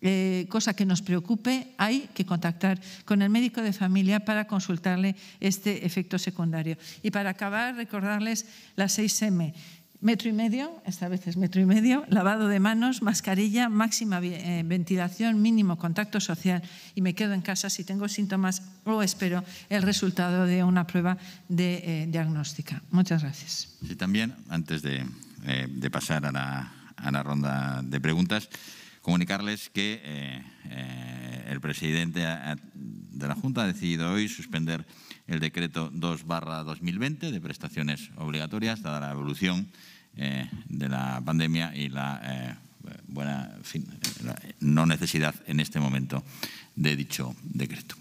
eh, cosa que nos preocupe, hay que contactar con el médico de familia para consultarle este efecto secundario. Y para acabar, recordarles las 6M. Metro y medio, esta vez es metro y medio, lavado de manos, mascarilla, máxima eh, ventilación, mínimo contacto social y me quedo en casa si tengo síntomas o espero el resultado de una prueba de eh, diagnóstica. Muchas gracias. Y también, antes de, pasar a la, a la ronda de preguntas, Comunicarles que eh, eh, el presidente eh, de la Junta ha decidido hoy suspender el decreto 2-2020 de prestaciones obligatorias, dada la evolución de la pandemia y la buena no necesidad en este momento de dicho decreto.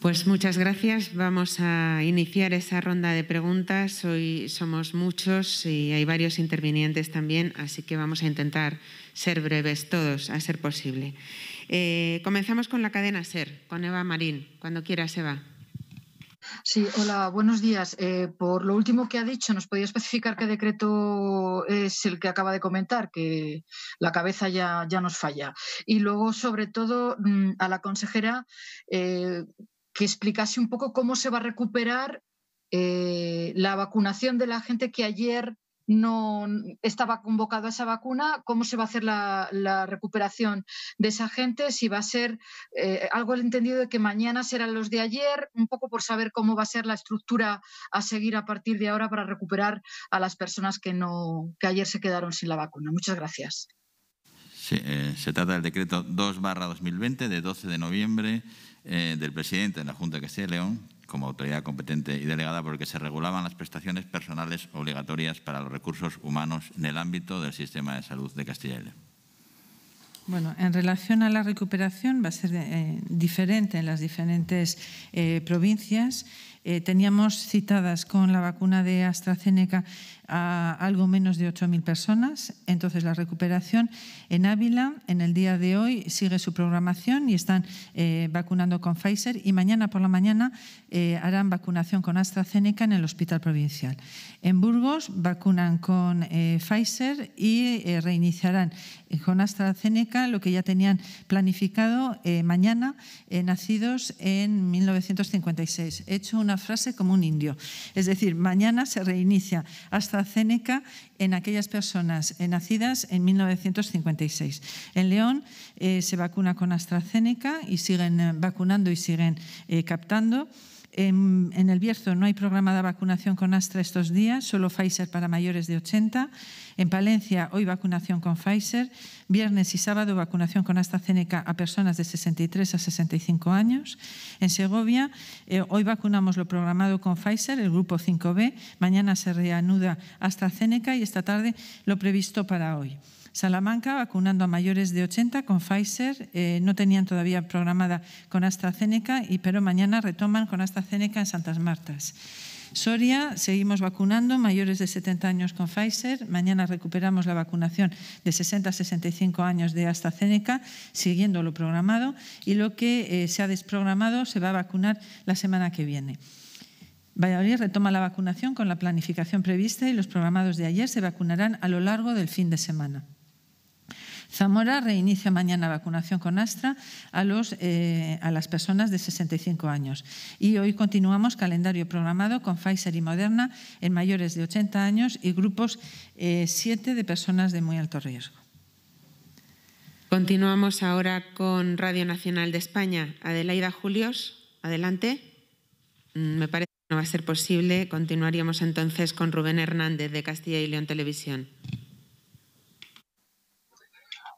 Pues muchas gracias. Vamos a iniciar esa ronda de preguntas. Hoy somos muchos y hay varios intervinientes también, así que vamos a intentar ser breves todos, a ser posible. Eh, comenzamos con la cadena SER, con Eva Marín. Cuando quieras, Eva. Sí, hola, buenos días. Eh, por lo último que ha dicho, ¿nos podía especificar qué decreto es el que acaba de comentar? Que la cabeza ya, nos falla. Y luego, sobre todo, mm, a la consejera, eh, que explicase un poco cómo se va a recuperar eh, la vacunación de la gente que ayer no estaba convocado a esa vacuna, cómo se va a hacer la, recuperación de esa gente, si va a ser eh, algo el entendido de que mañana serán los de ayer, un poco por saber cómo va a ser la estructura a seguir a partir de ahora para recuperar a las personas que, no, que ayer se quedaron sin la vacuna. Muchas gracias. Sí, eh, se trata del decreto 2 2020 de 12 de noviembre eh, del presidente de la Junta de Castilla y León como autoridad competente y delegada porque se regulaban las prestaciones personales obligatorias para los recursos humanos en el ámbito del sistema de salud de Castilla y León. Bueno, en relación a la recuperación va a ser eh, diferente en las diferentes eh, provincias. teníamos citadas con la vacuna de AstraZeneca a algo menos de 8.000 personas. Entonces, la recuperación en Ávila, en el día de hoy, sigue su programación y están eh, vacunando con Pfizer y mañana por la mañana eh, harán vacunación con AstraZeneca en el Hospital Provincial. En Burgos vacunan con eh, Pfizer y reiniciarán con AstraZeneca lo que ya tenían planificado mañana, nacidos en 1956. He hecho una frase como un indio. Es decir, mañana se reinicia AstraZeneca en aquellas personas nacidas en 1956. En León eh, se vacuna con AstraZeneca y siguen eh, vacunando y siguen eh, captando. En, el Bierzo no hay programa de vacunación con Astra estos días, solo Pfizer para mayores de 80. En Palencia hoy vacunación con Pfizer. Viernes y sábado vacunación con AstraZeneca a personas de 63 a 65 años. En Segovia eh, hoy vacunamos lo programado con Pfizer, el grupo 5B. Mañana se reanuda AstraZeneca y esta tarde lo previsto para hoy. Salamanca vacunando a mayores de 80 con Pfizer, eh, no tenían todavía programada con AstraZeneca, y, pero mañana retoman con AstraZeneca en Santas Martas. Soria, seguimos vacunando mayores de 70 años con Pfizer. Mañana recuperamos la vacunación de 60 a 65 años de AstraZeneca, siguiendo lo programado. Y lo que eh, se ha desprogramado se va a vacunar la semana que viene. Valladolid retoma la vacunación con la planificación prevista y los programados de ayer se vacunarán a lo largo del fin de semana. Zamora reinicia mañana vacunación con Astra a, los, eh, las personas de 65 años. Y hoy continuamos calendario programado con Pfizer y Moderna en mayores de 80 años y grupos 7 eh, de personas de muy alto riesgo. Continuamos ahora con Radio Nacional de España. Adelaida Julios, adelante. Mm, me parece que no va a ser posible. Continuaríamos entonces con Rubén Hernández de Castilla y León Televisión.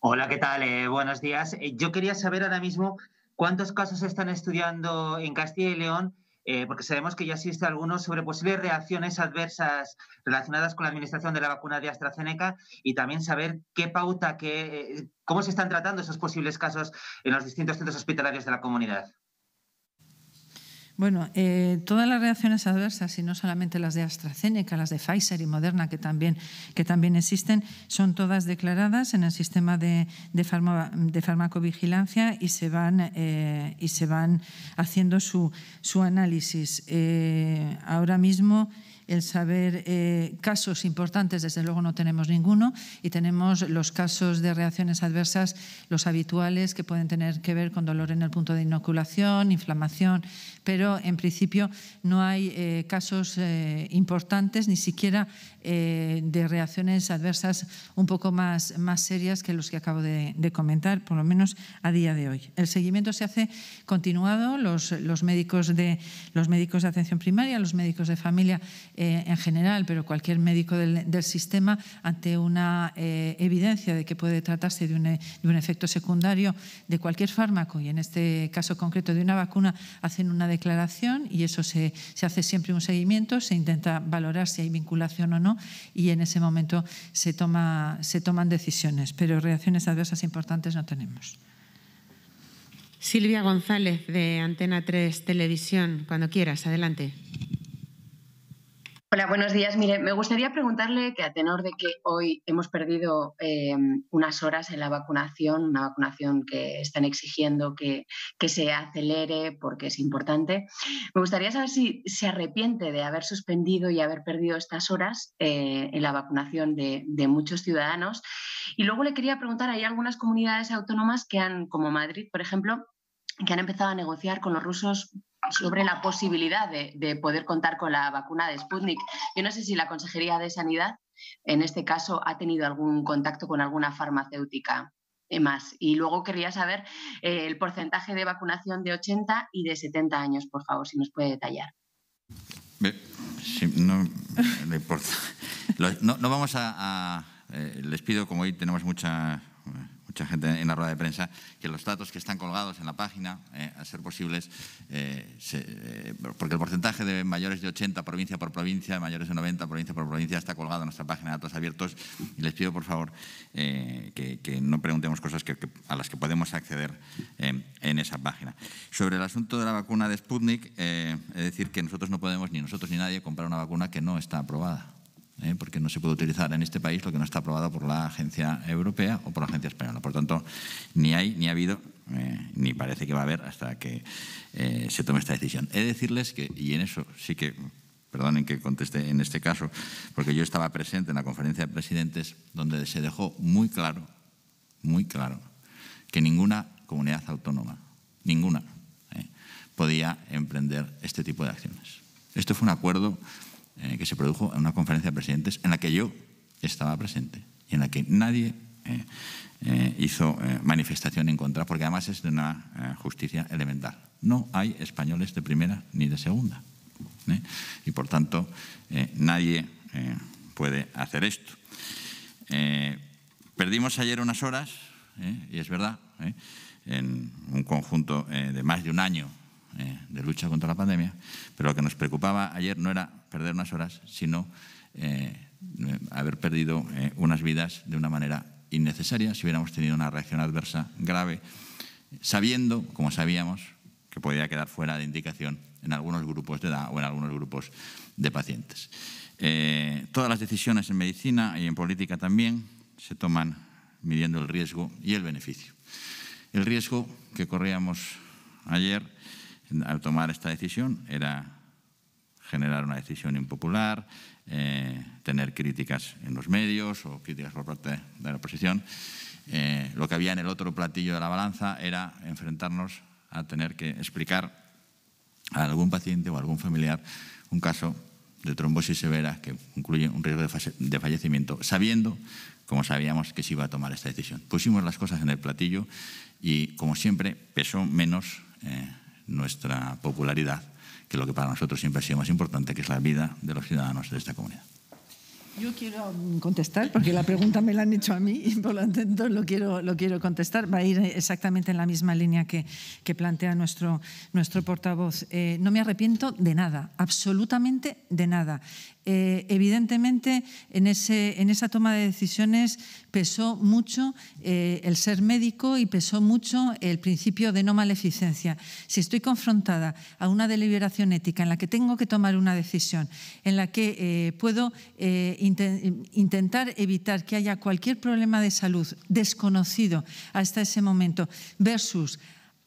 Hola, ¿qué tal? Eh, buenos días. Eh, yo quería saber ahora mismo cuántos casos se están estudiando en Castilla y León, eh, porque sabemos que ya existe algunos sobre posibles reacciones adversas relacionadas con la administración de la vacuna de AstraZeneca y también saber qué pauta, qué, cómo se están tratando esos posibles casos en los distintos centros hospitalarios de la comunidad. Bueno, eh, todas las reacciones adversas, y no solamente las de AstraZeneca, las de Pfizer y Moderna, que también, que también existen, son todas declaradas en el sistema de, de, farma, de farmacovigilancia y se van, eh, y se van haciendo su, su análisis. Eh, ahora mismo el saber eh, casos importantes, desde luego no tenemos ninguno, y tenemos los casos de reacciones adversas, los habituales, que pueden tener que ver con dolor en el punto de inoculación, inflamación pero en principio no hay eh, casos eh, importantes, ni siquiera eh, de reacciones adversas un poco más, más serias que los que acabo de, comentar, por lo menos a día de hoy. El seguimiento se hace continuado, los, los médicos, de, los médicos de atención primaria, los médicos de familia en general, pero cualquier médico del, sistema, ante una evidencia de que puede tratarse de un, de un efecto secundario de cualquier fármaco, y en este caso concreto de una vacuna, hacen una declaración y eso se, hace siempre un seguimiento, se intenta valorar si hay vinculación o no y en ese momento se, toma, se toman decisiones, pero reacciones adversas importantes no tenemos. Silvia González, de Antena 3 Televisión, cuando quieras, adelante. Hola, buenos días. Mire, me gustaría preguntarle que a tenor de que hoy hemos perdido em, unas horas en la vacunación, una vacunación que están exigiendo que, se acelere porque es importante, me gustaría saber si se arrepiente de haber suspendido y haber perdido estas horas eh, en la vacunación de, de, muchos ciudadanos. Y luego le quería preguntar, hay algunas comunidades autónomas que han, como Madrid, por ejemplo, que han empezado a negociar con los rusos sobre la posibilidad de, poder contar con la vacuna de Sputnik. Yo no sé si la Consejería de Sanidad, en este caso, ha tenido algún contacto con alguna farmacéutica eh, más. Y luego quería saber eh, el porcentaje de vacunación de 80 y de 70 años, por favor, si nos puede detallar. Sí, no, importa. vamos a, eh, les pido, como hoy tenemos mucha mucha gente en la rueda de prensa, que los datos que están colgados en la página, eh, a ser posibles, eh, eh, porque el porcentaje de mayores de 80 provincia por provincia, mayores de 90 provincia por provincia, está colgado en nuestra página de datos abiertos. Y les pido, por favor, eh, que, no preguntemos cosas a las que podemos acceder en esa página. Sobre el asunto de la vacuna de Sputnik, es decir que nosotros no podemos, ni nosotros ni nadie, comprar una vacuna que no está aprobada. ¿eh? porque no se puede utilizar en este país lo que no está aprobado por la Agencia Europea o por la Agencia Española. Por tanto, ni hay ni ha habido eh, ni parece que va a haber hasta que eh, se tome esta decisión. He de decirles que, y en eso sí que, perdonen que conteste en este caso, porque yo estaba presente en la conferencia de presidentes donde se dejó muy claro, muy claro, que ninguna comunidad autónoma, ninguna, podía emprender este tipo de acciones. Esto fue un acuerdo eh, que se produjo en una conferencia de presidentes en la que yo estaba presente y en la que nadie eh, eh, hizo manifestación en contra, porque además es de una justicia elemental. No hay españoles de primera ni de segunda. Y por tanto, nadie puede hacer esto. perdimos ayer unas horas, y es verdad, en un conjunto de más de un año eh, de lucha contra la pandemia, pero lo que nos preocupaba ayer no era perder unas horas, sino eh, eh, haber perdido unas vidas de una manera innecesaria si hubiéramos tenido una reacción adversa grave, sabiendo, como sabíamos, que podía quedar fuera de indicación en algunos grupos de edad o en algunos grupos de pacientes. todas las decisiones en medicina y en política también se toman midiendo el riesgo y el beneficio. El riesgo que corríamos ayer al tomar esta decisión era generar una decisión impopular, eh, tener críticas en los medios o críticas por parte de la oposición. Eh, lo que había en el otro platillo de la balanza era enfrentarnos a tener que explicar a algún paciente o a algún familiar un caso de trombosis severa que incluye un riesgo de fallecimiento, sabiendo, como sabíamos, que se iba a tomar esta decisión. Pusimos las cosas en el platillo y, como siempre, pesó menos eh, nuestra popularidad, que lo que para nosotros siempre ha sido más importante, que es la vida de los ciudadanos de esta comunidad. Yo quiero contestar, porque la pregunta me la han hecho a mí y por lo tanto lo quiero, lo quiero contestar. Va a ir exactamente en la misma línea que, que plantea nuestro, nuestro portavoz. Eh, no me arrepiento de nada, absolutamente de nada. Eh, evidentemente, en, ese, en, esa toma de decisiones pesó mucho eh, el ser médico y pesó mucho el principio de no maleficencia. Si estoy confrontada a una deliberación ética en la que tengo que tomar una decisión, en la que eh, puedo intentar evitar que haya cualquier problema de salud desconocido hasta ese momento, versus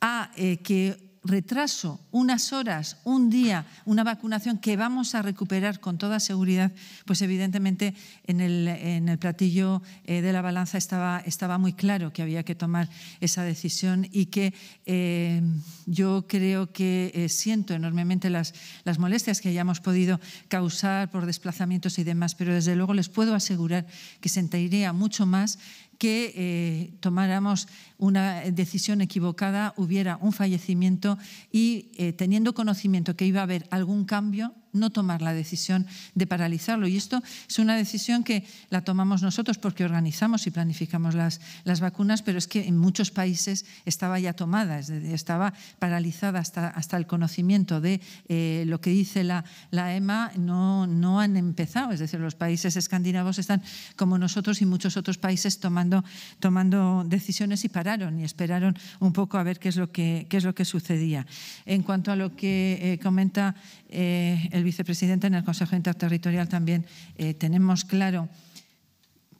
a ah, que retraso, unas horas, un día, una vacunación que vamos a recuperar con toda seguridad, pues evidentemente en el, en el platillo eh, de la balanza estaba, estaba, muy claro que había que tomar esa decisión y que eh, yo creo que eh, siento enormemente las, las molestias que hayamos podido causar por desplazamientos y demás, pero desde luego les puedo asegurar que sentiría mucho más que eh, tomáramos una decisión equivocada, hubiera un fallecimiento y eh, teniendo conocimiento que iba a haber algún cambio, no tomar la decisión de paralizarlo. Y esto es una decisión que la tomamos nosotros porque organizamos y planificamos las, las vacunas, pero es que en muchos países estaba ya tomada, estaba paralizada hasta, hasta el conocimiento de eh, lo que dice la, la EMA, no, no han empezado. Es decir, los países escandinavos están como nosotros y muchos otros países tomando, tomando decisiones y pararon y esperaron un poco a ver qué es lo que, es lo que sucedía. En cuanto a lo que eh, comenta eh, el el vicepresidente, en el Consejo Interterritorial también eh, tenemos claro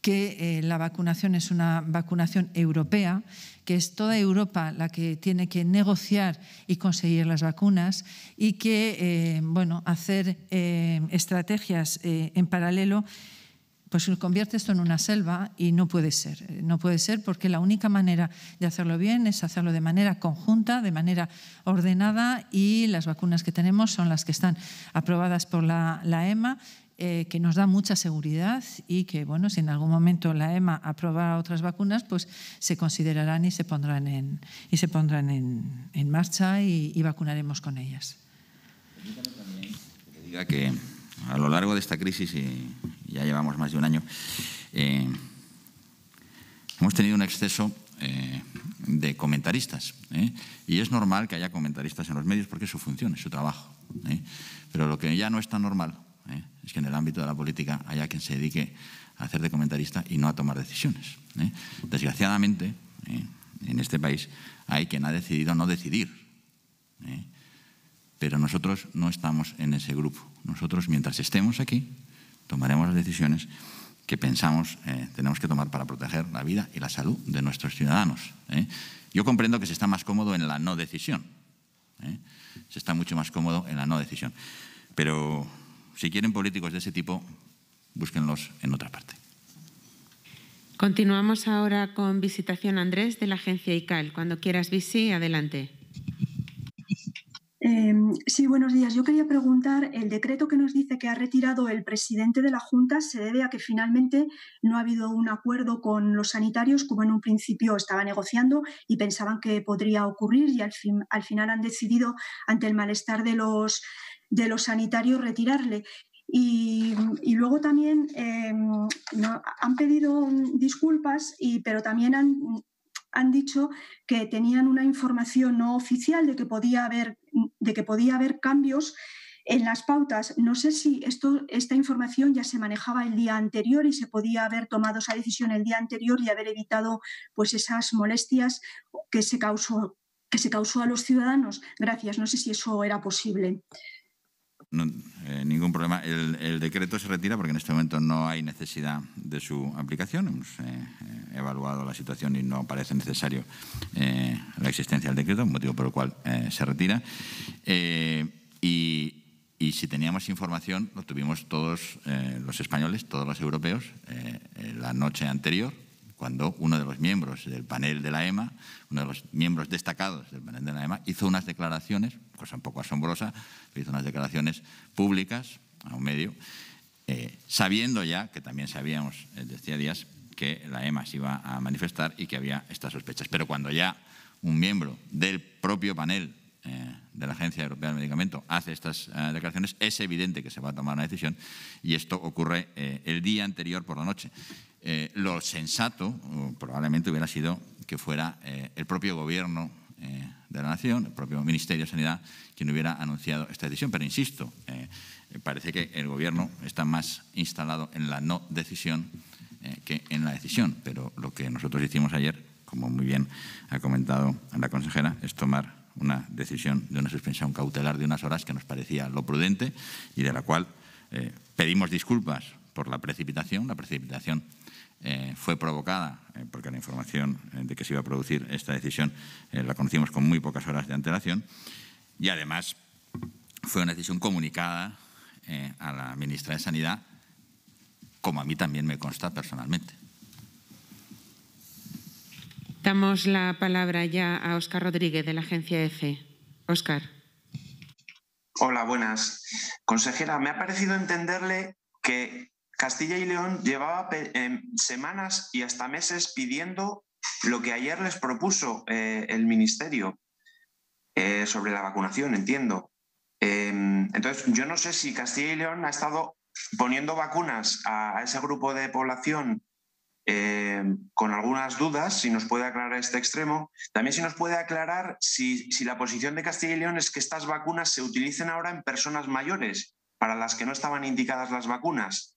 que eh, la vacunación es una vacunación europea, que es toda Europa la que tiene que negociar y conseguir las vacunas y que eh, bueno, hacer estrategias en paralelo pues convierte esto en una selva y no puede ser. Eh, no puede ser porque la única manera de hacerlo bien es hacerlo de manera conjunta, de manera ordenada y las vacunas que tenemos son las que están aprobadas por la, EMA. E eh, que nos da mucha seguridad y que, bueno, si en algún momento la EMA aprueba otras vacunas, pues se considerarán y se pondrán en, y se pondrán en, marcha y, vacunaremos con ellas. que a lo largo de esta crisis, y ya llevamos más de un año, eh, hemos tenido un exceso eh, de comentaristas. Eh, y es normal que haya comentaristas en los medios porque es su función, es su trabajo. Pero lo que ya no es tan normal es que en el ámbito de la política haya quien se dedique a hacer de comentarista y no a tomar decisiones. Desgraciadamente, en este país hay quien ha decidido no decidir. Pero nosotros no estamos en ese grupo. Nosotros, mientras estemos aquí, tomaremos las decisiones que pensamos eh, tenemos que tomar para proteger la vida y la salud de nuestros ciudadanos. ¿eh? Yo comprendo que se está más cómodo en la no decisión. ¿eh? Se está mucho más cómodo en la no decisión. Pero si quieren políticos de ese tipo, búsquenlos en otra parte. Continuamos ahora con Visitación Andrés de la agencia ICAL. Cuando quieras, Visi, adelante. Sí, buenos días. Yo quería preguntar, el decreto que nos dice que ha retirado el presidente de la Junta se debe a que finalmente no ha habido un acuerdo con los sanitarios como en un principio estaba negociando y pensaban que podría ocurrir y al, fin, al final han decidido, ante el malestar de los, de los sanitarios, retirarle. Y, luego también em, han pedido disculpas, y, pero también han, han dicho que tenían una información no oficial de que podía haber de que podía haber cambios en las pautas. No sé si esto, esta información ya se manejaba el día anterior y se podía haber tomado esa decisión el día anterior y haber evitado pues, esas molestias que se causó que se causó a los ciudadanos. Gracias, no sé si eso era posible no, eh, ningún problema. El, decreto se retira porque en este momento no hay necesidad de su aplicación. Hemos eh, eh, evaluado la situación y no parece necesario la existencia del decreto, motivo por el cual se retira. Y, y, si teníamos información, lo tuvimos todos los españoles, todos los europeos, la noche anterior, cuando uno de los miembros del panel de la EMA, uno de los miembros destacados del panel de la EMA, hizo unas declaraciones, cosa un poco asombrosa, hizo unas declaraciones públicas a un medio, eh, sabiendo ya, que también sabíamos eh, decía Díaz, que la EMA se iba a manifestar y que había estas sospechas. Pero cuando ya un miembro del propio panel eh, de la Agencia Europea del Medicamento hace estas declaraciones, es evidente que se va a tomar una decisión y esto ocurre el día anterior por la noche. Eh, lo sensato probablemente hubiera sido que fuera eh, el propio gobierno eh, de la Nación, el propio Ministerio de Sanidad, quien hubiera anunciado esta decisión. Pero insisto, parece que el gobierno está más instalado en la no decisión que en la decisión. Pero lo que nosotros hicimos ayer, como muy bien ha comentado la consejera, es tomar una decisión de una suspensión cautelar de unas horas que nos parecía lo prudente y de la cual pedimos disculpas por la precipitación. La precipitación eh, fue provocada, eh, porque la información eh, de que se iba a producir esta decisión la conocimos con muy pocas horas de antelación, y además fue una decisión comunicada a la ministra de Sanidad, como a mí también me consta personalmente. Damos la palabra ya a Óscar Rodríguez de la agencia EFE. Óscar. Hola, buenas. Consejera, me ha parecido entenderle que Castilla y León llevaba eh, em, semanas y hasta meses pidiendo lo que ayer les propuso eh, el Ministerio eh, sobre la vacunación, entiendo. Em, entonces, yo no sé si Castilla y León ha estado poniendo vacunas a, ese grupo de población em, con algunas dudas, si nos puede aclarar este extremo. También si nos puede aclarar si, si la posición de Castilla y León es que estas vacunas se utilicen ahora en personas mayores, para las que no estaban indicadas las vacunas.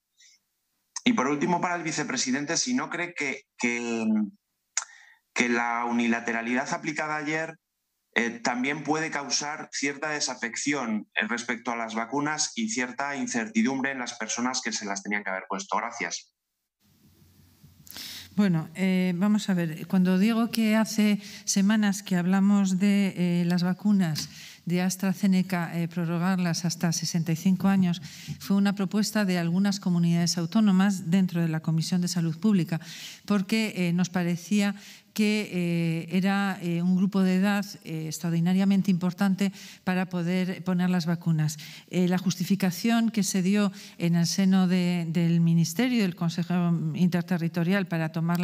Y por último, para el vicepresidente, si no cree que, que, la unilateralidad aplicada ayer eh, también puede causar cierta desafección eh, respecto a las vacunas y cierta incertidumbre en las personas que se las tenían que haber puesto. Gracias. Bueno, eh, vamos a ver, cuando digo que hace semanas que hablamos de las vacunas de AstraZeneca eh, prorrogarlas hasta 65 años fue una propuesta de algunas comunidades autónomas dentro de la Comisión de Salud Pública, porque eh, nos parecía que eh, era un grupo de edad extraordinariamente importante para poder poner las vacunas. la justificación que se dio en el seno del Ministerio, del Consejo Interterritorial, para tomar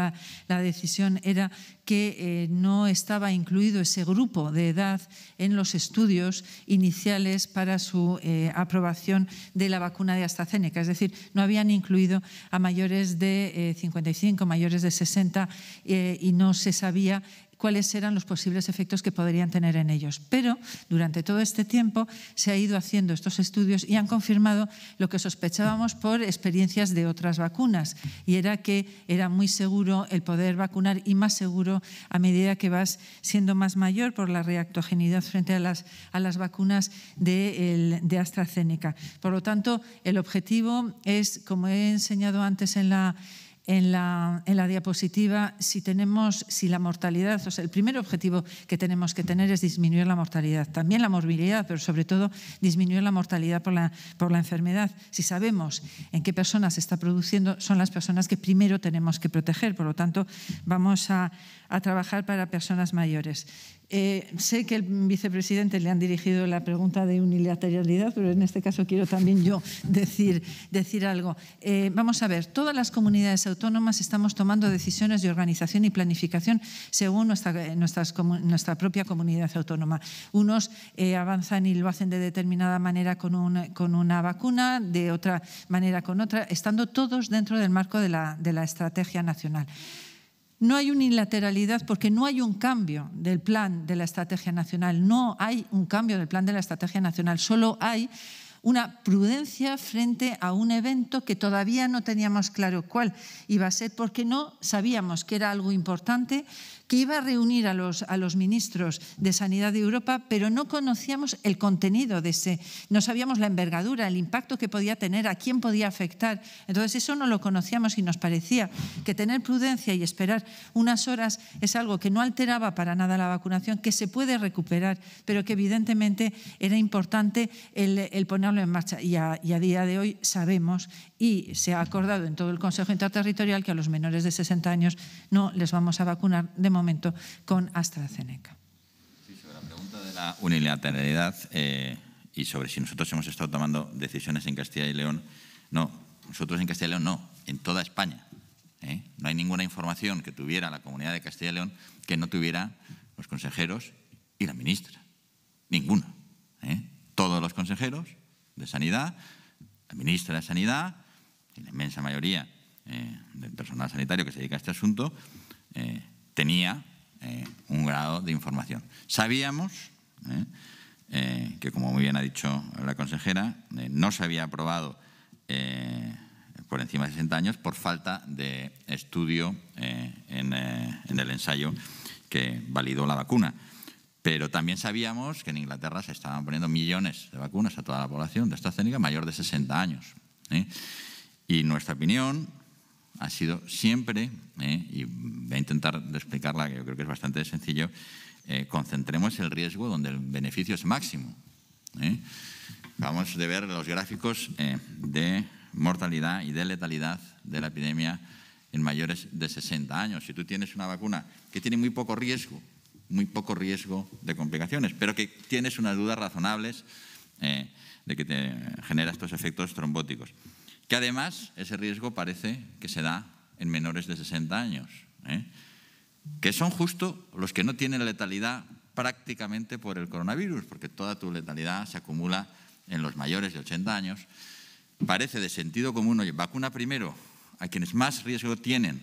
la decisión era que eh, no estaba incluido ese grupo de edad en los estudios iniciales para su eh, aprobación de la vacuna de AstraZeneca. Es decir, no habían incluido a mayores de 55, eh, mayores de 60 y no se sabía cuáles eran los posibles efectos que podrían tener en ellos. Pero durante todo este tiempo se ha ido haciendo estos estudios y han confirmado lo que sospechábamos por experiencias de otras vacunas, y era que era muy seguro el poder vacunar y más seguro a medida que vas siendo más mayor por la reactogenidad frente a las, a las vacunas de, el, de AstraZeneca. Por lo tanto, el objetivo es, como he enseñado antes en la en la, en la, diapositiva si tenemos, si la mortalidad, o sea, el primer objetivo que tenemos que tener es disminuir la mortalidad, también la morbilidad, pero sobre todo disminuir la mortalidad por la, por la enfermedad. Si sabemos en qué personas se está produciendo, son las personas que primero tenemos que proteger, por lo tanto, vamos a, a trabajar para personas mayores. Eh, sé que el vicepresidente le han dirigido la pregunta de unilateralidad, pero en este caso quiero también yo decir, decir algo. Eh, vamos a ver, todas las comunidades autónomas estamos tomando decisiones de organización y planificación según nuestra, eh, nuestra propia comunidad autónoma. Unos avanzan y lo hacen de determinada manera con una, con una vacuna, de otra manera con otra, estando todos dentro del marco de la, de la estrategia nacional. No hay unilateralidad porque no hay un cambio del plan de la estrategia nacional, no hay un cambio del plan de la estrategia nacional, solo hay una prudencia frente a un evento que todavía no teníamos claro cuál iba a ser, porque no sabíamos que era algo importante, que iba a reunir a los, a los ministros de Sanidad de Europa, pero no conocíamos el contenido de ese, no sabíamos la envergadura, el impacto que podía tener, a quién podía afectar. Entonces eso no lo conocíamos y nos parecía que tener prudencia y esperar unas horas es algo que no alteraba para nada la vacunación, que se puede recuperar, pero que evidentemente era importante el, ponerlo en marcha. Y a, y a día de hoy sabemos y se ha acordado en todo el Consejo Interterritorial que a los menores de 60 años no les vamos a vacunar de momento momento con AstraZeneca. Sí, sobre la pregunta de la unilateralidad eh, y sobre si nosotros hemos estado tomando decisiones en Castilla y León, no, nosotros en Castilla y León no, en toda España. ¿eh? No hay ninguna información que tuviera la comunidad de Castilla y León que no tuviera los consejeros y la ministra. Ninguna. ¿eh? Todos los consejeros de Sanidad, la ministra de Sanidad y la inmensa mayoría eh, del personal sanitario que se dedica a este asunto eh, tenía eh, un grado de información. Sabíamos eh, eh, que, como muy bien ha dicho la consejera, no se había aprobado por encima de 60 años por falta de estudio en, el ensayo que validó la vacuna. Pero también sabíamos que en Inglaterra se estaban poniendo millones de vacunas a toda la población de esta cénica mayor de 60 años. Y nuestra opinión ha sido siempre, ¿eh? y voy a intentar explicarla, que yo creo que es bastante sencillo, eh, concentremos el riesgo donde el beneficio es máximo. Vamos ¿eh? a ver los gráficos de mortalidad y de letalidad de la epidemia en mayores de 60 años. Si tú tienes una vacuna que tiene muy poco riesgo, muy poco riesgo de complicaciones, pero que tienes unas dudas razonables de que te genera estos efectos trombóticos que además ese riesgo parece que se da en menores de 60 años, ¿eh? que son justo los que no tienen letalidad prácticamente por el coronavirus, porque toda tu letalidad se acumula en los mayores de 80 años. Parece de sentido común, oye, vacuna primero a quienes más riesgo tienen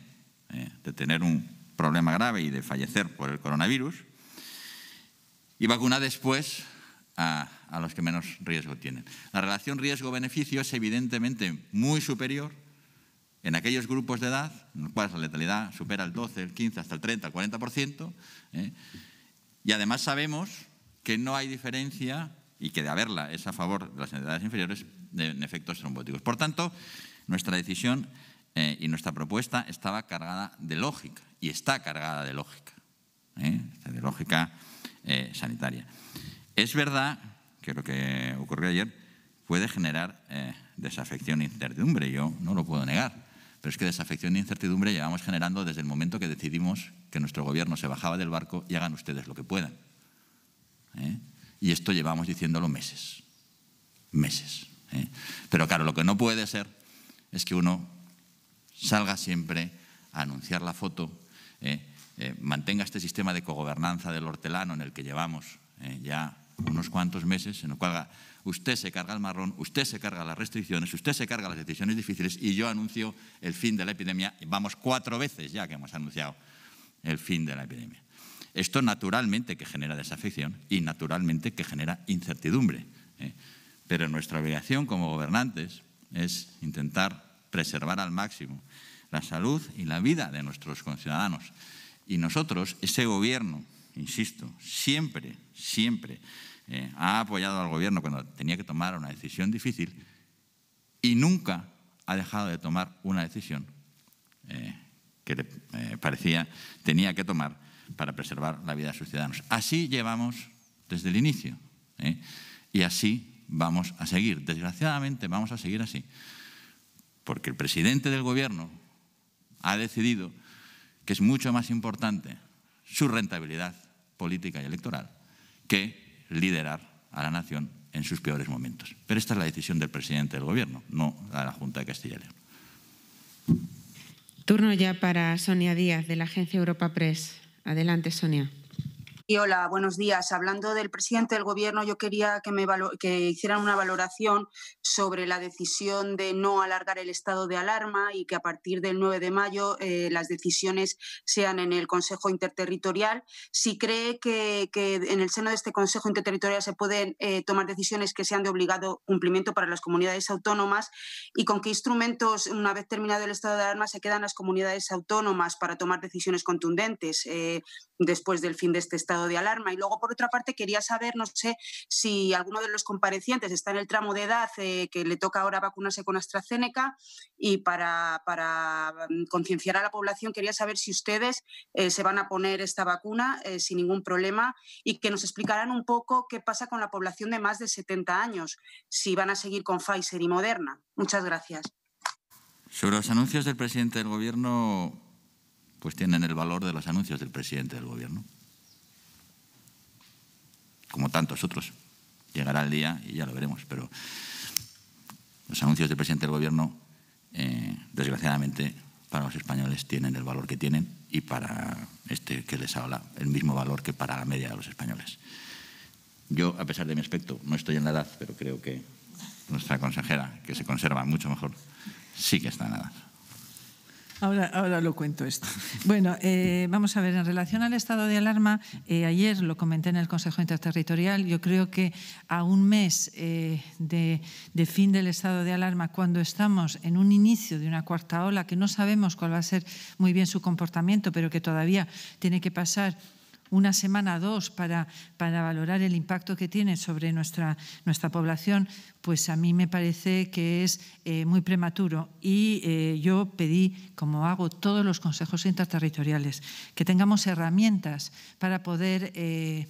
¿eh? de tener un problema grave y de fallecer por el coronavirus, y vacuna después a, los que menos riesgo tienen. La relación riesgo-beneficio es evidentemente muy superior en aquellos grupos de edad en los cuales la letalidad supera el 12, el 15, hasta el 30, el 40%. ¿eh? Y además sabemos que no hay diferencia y que de haberla es a favor de las entidades inferiores en efectos trombóticos. Por tanto, nuestra decisión eh, y nuestra propuesta estaba cargada de lógica y está cargada de lógica, ¿eh? de lógica eh, sanitaria. Es verdad que lo que ocurrió ayer puede generar eh, desafección e incertidumbre, yo no lo puedo negar, pero es que desafección e incertidumbre llevamos generando desde el momento que decidimos que nuestro gobierno se bajaba del barco y hagan ustedes lo que puedan. ¿eh? Y esto llevamos diciéndolo meses, meses. ¿eh? Pero claro, lo que no puede ser es que uno salga siempre a anunciar la foto, mantenga este sistema de cogobernanza del hortelano en el que llevamos ya unos cuantos meses, en los cual usted se carga el marrón, usted se carga las restricciones, usted se carga las decisiones difíciles y yo anuncio el fin de la epidemia. Vamos cuatro veces ya que hemos anunciado el fin de la epidemia. Esto naturalmente que genera desafección y naturalmente que genera incertidumbre. ¿eh? Pero nuestra obligación como gobernantes es intentar preservar al máximo la salud y la vida de nuestros conciudadanos. Y nosotros, ese gobierno, insisto, siempre, siempre eh, ha apoyado al gobierno cuando tenía que tomar una decisión difícil y nunca ha dejado de tomar una decisión eh, que le eh, parecía tenía que tomar para preservar la vida de sus ciudadanos. Así llevamos desde el inicio y así vamos a seguir. Desgraciadamente vamos a seguir así, porque el presidente del gobierno ha decidido que es mucho más importante su rentabilidad política y electoral que liderar a la nación en sus peores momentos. Pero esta es la decisión del presidente del Gobierno, no la de la Junta de Castilla y León. Turno ya para Sonia Díaz, de la agencia Europa Press. Adelante, Sonia hola, buenos días. Hablando del presidente del Gobierno, yo quería que, me que hicieran una valoración sobre la decisión de no alargar el estado de alarma y que a partir del 9 de mayo eh, las decisiones sean en el Consejo Interterritorial. Si cree que, en el seno de este Consejo Interterritorial se pueden eh, tomar decisiones que sean de obligado cumplimiento para las comunidades autónomas y con qué instrumentos, una vez terminado el estado de alarma, se quedan las comunidades autónomas para tomar decisiones contundentes eh, después del fin de este estado de alarma. Y luego, por otra parte, quería saber, no sé, si alguno de los comparecientes está en el tramo de edad eh, que le toca ahora vacunarse con AstraZeneca y para, mm, concienciar a la población quería saber si ustedes eh, se van a poner esta vacuna eh, sin ningún problema y que nos explicarán un poco qué pasa con la población de más de 70 años, si van a seguir con Pfizer y Moderna. Muchas gracias. Sobre los anuncios del presidente del Gobierno, pues tienen el valor de los anuncios del presidente del Gobierno como tantos otros. Llegará el día y ya lo veremos, pero los anuncios del presidente del Gobierno, eh, desgraciadamente, para los españoles tienen el valor que tienen y para este que les habla el mismo valor que para la media de los españoles. Yo, a pesar de mi aspecto, no estoy en la edad, pero creo que nuestra consejera, que se conserva mucho mejor, sí que está en la edad. Ahora, lo cuento esto. Bueno, eh, vamos a ver, en relación al estado de alarma, eh, ayer lo comenté en el Consejo Interterritorial, yo creo que a un mes eh, de, fin del estado de alarma, cuando estamos en un inicio de una cuarta ola, que no sabemos cuál va a ser muy bien su comportamiento, pero que todavía tiene que pasar una semana, dos, para, para valorar el impacto que tiene sobre nuestra, nuestra población, pues a mí me parece que es eh, muy prematuro. Y eh, yo pedí, como hago todos los consejos interterritoriales, que tengamos herramientas para poder... Eh,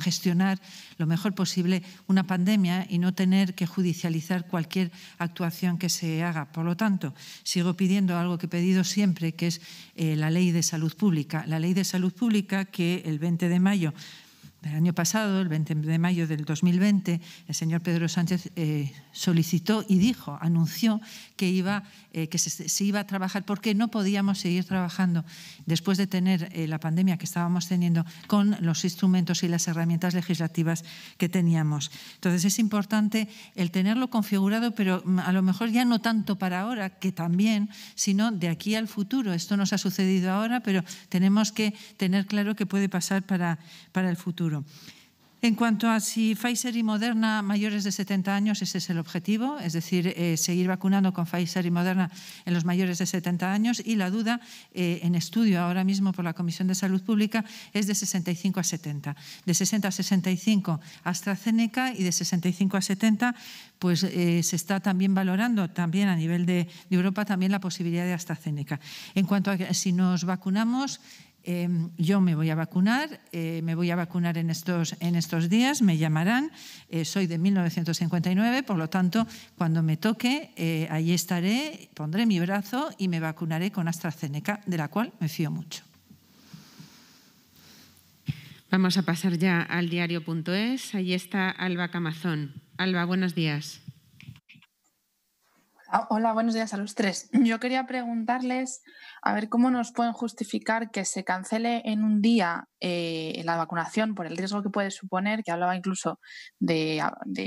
gestionar lo mejor posible una pandemia y no tener que judicializar cualquier actuación que se haga. Por lo tanto, sigo pidiendo algo que he pedido siempre, que es eh, la ley de salud pública. La ley de salud pública que el 20 de mayo el año pasado, el 20 de mayo del 2020, el señor Pedro Sánchez eh, solicitó y dijo, anunció que, iba, eh, que se, iba a trabajar porque no podíamos seguir trabajando después de tener eh, la pandemia que estábamos teniendo con los instrumentos y las herramientas legislativas que teníamos. Entonces es importante el tenerlo configurado, pero mm, a lo mejor ya no tanto para ahora, que también, sino de aquí al futuro. Esto nos ha sucedido ahora, pero tenemos que tener claro que puede pasar para, para el futuro. En cuanto a si Pfizer y Moderna mayores de 70 años, ese es el objetivo, es decir, eh, seguir vacunando con Pfizer y Moderna en los mayores de 70 años y la duda eh, en estudio ahora mismo por la Comisión de Salud Pública es de 65 a 70. De 60 a 65 AstraZeneca y de 65 a 70 pues eh, se está también valorando también a nivel de, de Europa también la posibilidad de AstraZeneca. En cuanto a si nos vacunamos, Em, yo me voy a vacunar, eh, me voy a vacunar en estos, en estos días, me llamarán, eh, soy de 1959, por lo tanto, cuando me toque, eh, ahí estaré, pondré mi brazo y me vacunaré con AstraZeneca, de la cual me fío mucho. Vamos a pasar ya al diario.es. Allí está Alba Camazón. Alba, buenos días. Ah, hola, buenos días a los tres. Yo quería preguntarles a ver cómo nos pueden justificar que se cancele en un día eh, la vacunación por el riesgo que puede suponer, que hablaba incluso de,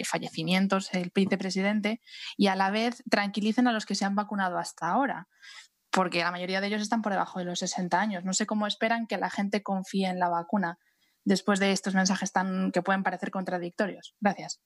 fallecimientos el vicepresidente, y a la vez tranquilicen a los que se han vacunado hasta ahora, porque la mayoría de ellos están por debajo de los 60 años. No sé cómo esperan que la gente confíe en la vacuna después de estos mensajes tan que pueden parecer contradictorios. Gracias.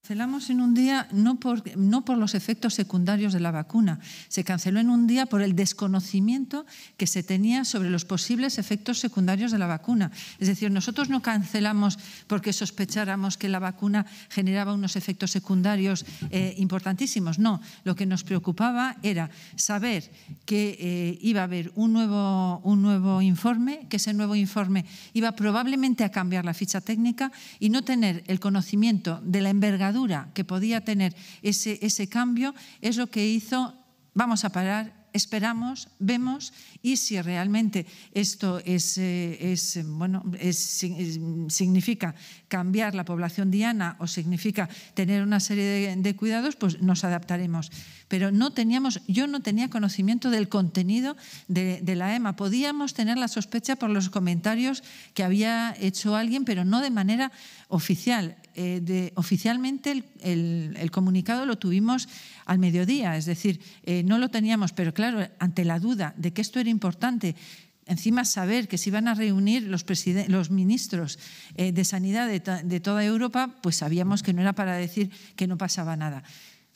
Cancelamos en un día no por, no por los efectos secundarios de la vacuna, se canceló en un día por el desconocimiento que se tenía sobre los posibles efectos secundarios de la vacuna. Es decir, nosotros no cancelamos porque sospecháramos que la vacuna generaba unos efectos secundarios eh, importantísimos, no. Lo que nos preocupaba era saber que eh, iba a haber un nuevo, un nuevo informe, que ese nuevo informe iba probablemente a cambiar la ficha técnica y no tener el conocimiento de la envergadura que podía tener ese, ese cambio es lo que hizo, vamos a parar esperamos, vemos y si realmente esto es, eh, es bueno, es, significa cambiar la población diana o significa tener una serie de cuidados, pues nos adaptaremos pero no teníamos, yo no tenía conocimiento del contenido de, la EMA. Podíamos tener la sospecha por los comentarios que había hecho alguien, pero no de manera oficial. Eh, oficialmente el, comunicado lo tuvimos al mediodía, es decir, eh, no lo teníamos, pero claro, ante la duda de que esto era importante, encima saber que se iban a reunir los, los ministros eh, de Sanidad de, de toda Europa, pues sabíamos que no era para decir que no pasaba nada.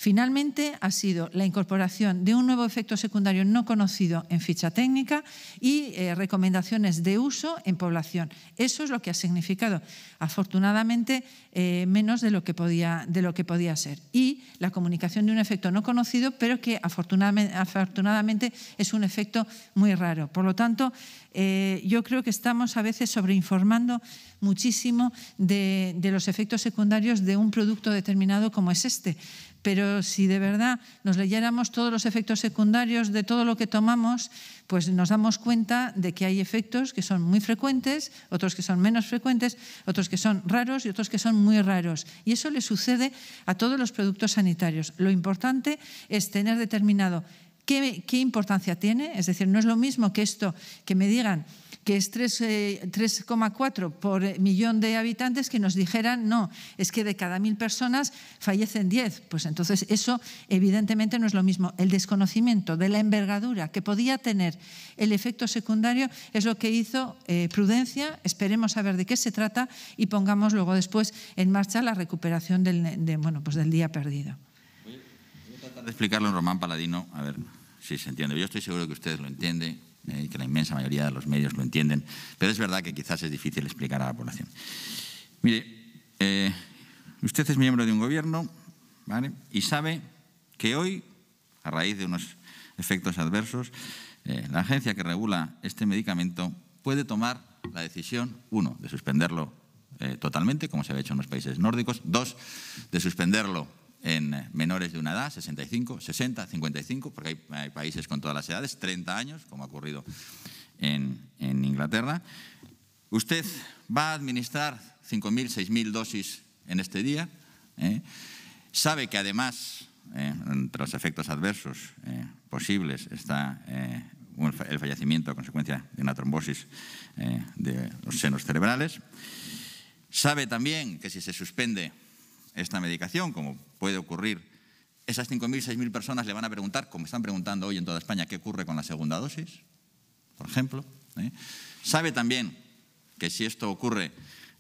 Finalmente ha sido la incorporación de un nuevo efecto secundario no conocido en ficha técnica y eh, recomendaciones de uso en población. Eso es lo que ha significado, afortunadamente, eh, menos de lo, que podía, de lo que podía ser. Y la comunicación de un efecto no conocido, pero que afortunadamente, es un efecto muy raro. Por lo tanto, eh, yo creo que estamos a veces sobreinformando muchísimo de los efectos secundarios de un producto determinado como es este pero si de verdad nos leyéramos todos los efectos secundarios de todo lo que tomamos, pues nos damos cuenta de que hay efectos que son muy frecuentes, otros que son menos frecuentes, otros que son raros y otros que son muy raros. Y eso le sucede a todos los productos sanitarios. Lo importante es tener determinado qué, importancia tiene, es decir, no es lo mismo que esto que me digan que es 3,4 eh, por millón de habitantes, que nos dijeran, no, es que de cada mil personas fallecen 10. Pues entonces eso evidentemente no es lo mismo. El desconocimiento de la envergadura que podía tener el efecto secundario es lo que hizo eh, Prudencia. Esperemos a ver de qué se trata y pongamos luego después en marcha la recuperación del, de, bueno, pues del día perdido. tratar de explicarlo en Román Paladino, a ver si se entiende. Yo estoy seguro que ustedes lo entienden eh, que la inmensa mayoría de los medios lo entienden, pero es verdad que quizás es difícil explicar a la población. Mire, eh, usted es miembro de un gobierno y sabe que hoy, a raíz de unos efectos adversos, eh, la agencia que regula este medicamento puede tomar la decisión, uno, de suspenderlo eh, totalmente, como se ha hecho en los países nórdicos, dos, de suspenderlo en eh, menores de una edad, 65, 60, 55, porque hay, países con todas las edades, 30 años, como ha ocurrido en, Inglaterra. Usted va a administrar 5.000, 6.000 dosis en este día. ¿eh? Sabe que además, eh, entre los efectos adversos posibles, está el fallecimiento a consecuencia de una trombosis de los senos cerebrales. Sabe también que si se suspende esta medicación, como puede ocurrir, esas 5.000, 6.000 personas le van a preguntar, como están preguntando hoy en toda España, qué ocurre con la segunda dosis, por ejemplo. Eh? Sabe también que si esto ocurre,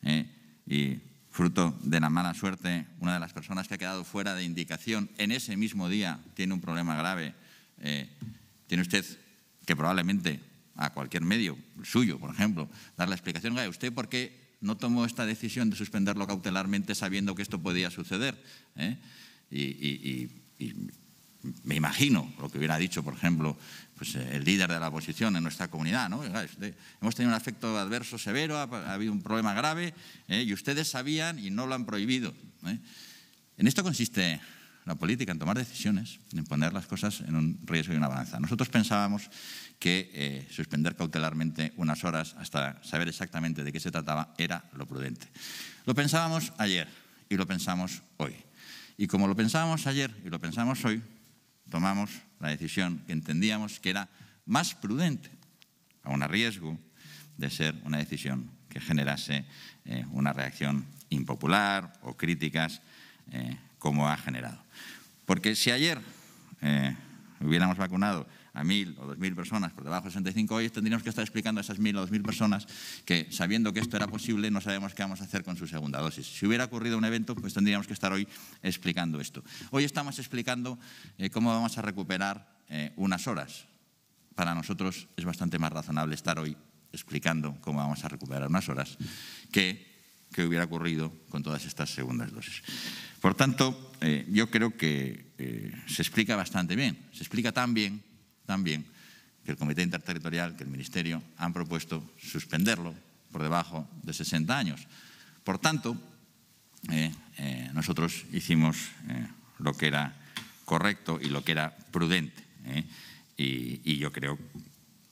eh, y fruto de la mala suerte, una de las personas que ha quedado fuera de indicación en ese mismo día tiene un problema grave, eh, tiene usted que probablemente a cualquier medio, suyo, por ejemplo, dar la explicación, usted por qué no tomó esta decisión de suspenderlo cautelarmente sabiendo que esto podía suceder. ¿eh? Y, me imagino lo que hubiera dicho, por ejemplo, pues, eh, el líder de la oposición en nuestra comunidad. Este, hemos tenido un efecto adverso severo, ha, habido un problema grave ¿eh? y ustedes sabían y no lo han prohibido. En esto consiste la política, en tomar decisiones, en poner las cosas en un riesgo y una balanza. Nosotros pensábamos que eh, suspender cautelarmente unas horas hasta saber exactamente de qué se trataba era lo prudente. Lo pensábamos ayer y lo pensamos hoy. Y como lo pensábamos ayer y lo pensamos hoy, tomamos la decisión que entendíamos que era más prudente, aun a riesgo de ser una decisión que generase eh, una reacción impopular o críticas eh, como ha generado. Porque si ayer hubiéramos vacunado a 1.000 o 2.000 personas por debajo de 65 hoy, tendríamos que estar explicando a esas 1.000 o 2.000 personas que, sabiendo que esto era posible, no sabemos qué vamos a hacer con su segunda dosis. Si hubiera ocurrido un evento, pues tendríamos que estar hoy explicando esto. Hoy estamos explicando eh, cómo vamos a recuperar eh, unas horas. Para nosotros es bastante más razonable estar hoy explicando cómo vamos a recuperar unas horas que que hubiera ocurrido con todas estas segundas dosis. Por tanto, eh, yo creo que se explica bastante bien, se explica tan bien también que el Comité Interterritorial, que el Ministerio han propuesto suspenderlo por debajo de 60 años. Por tanto, eh, eh, nosotros hicimos eh, lo que era correcto y lo que era prudente. Y, yo creo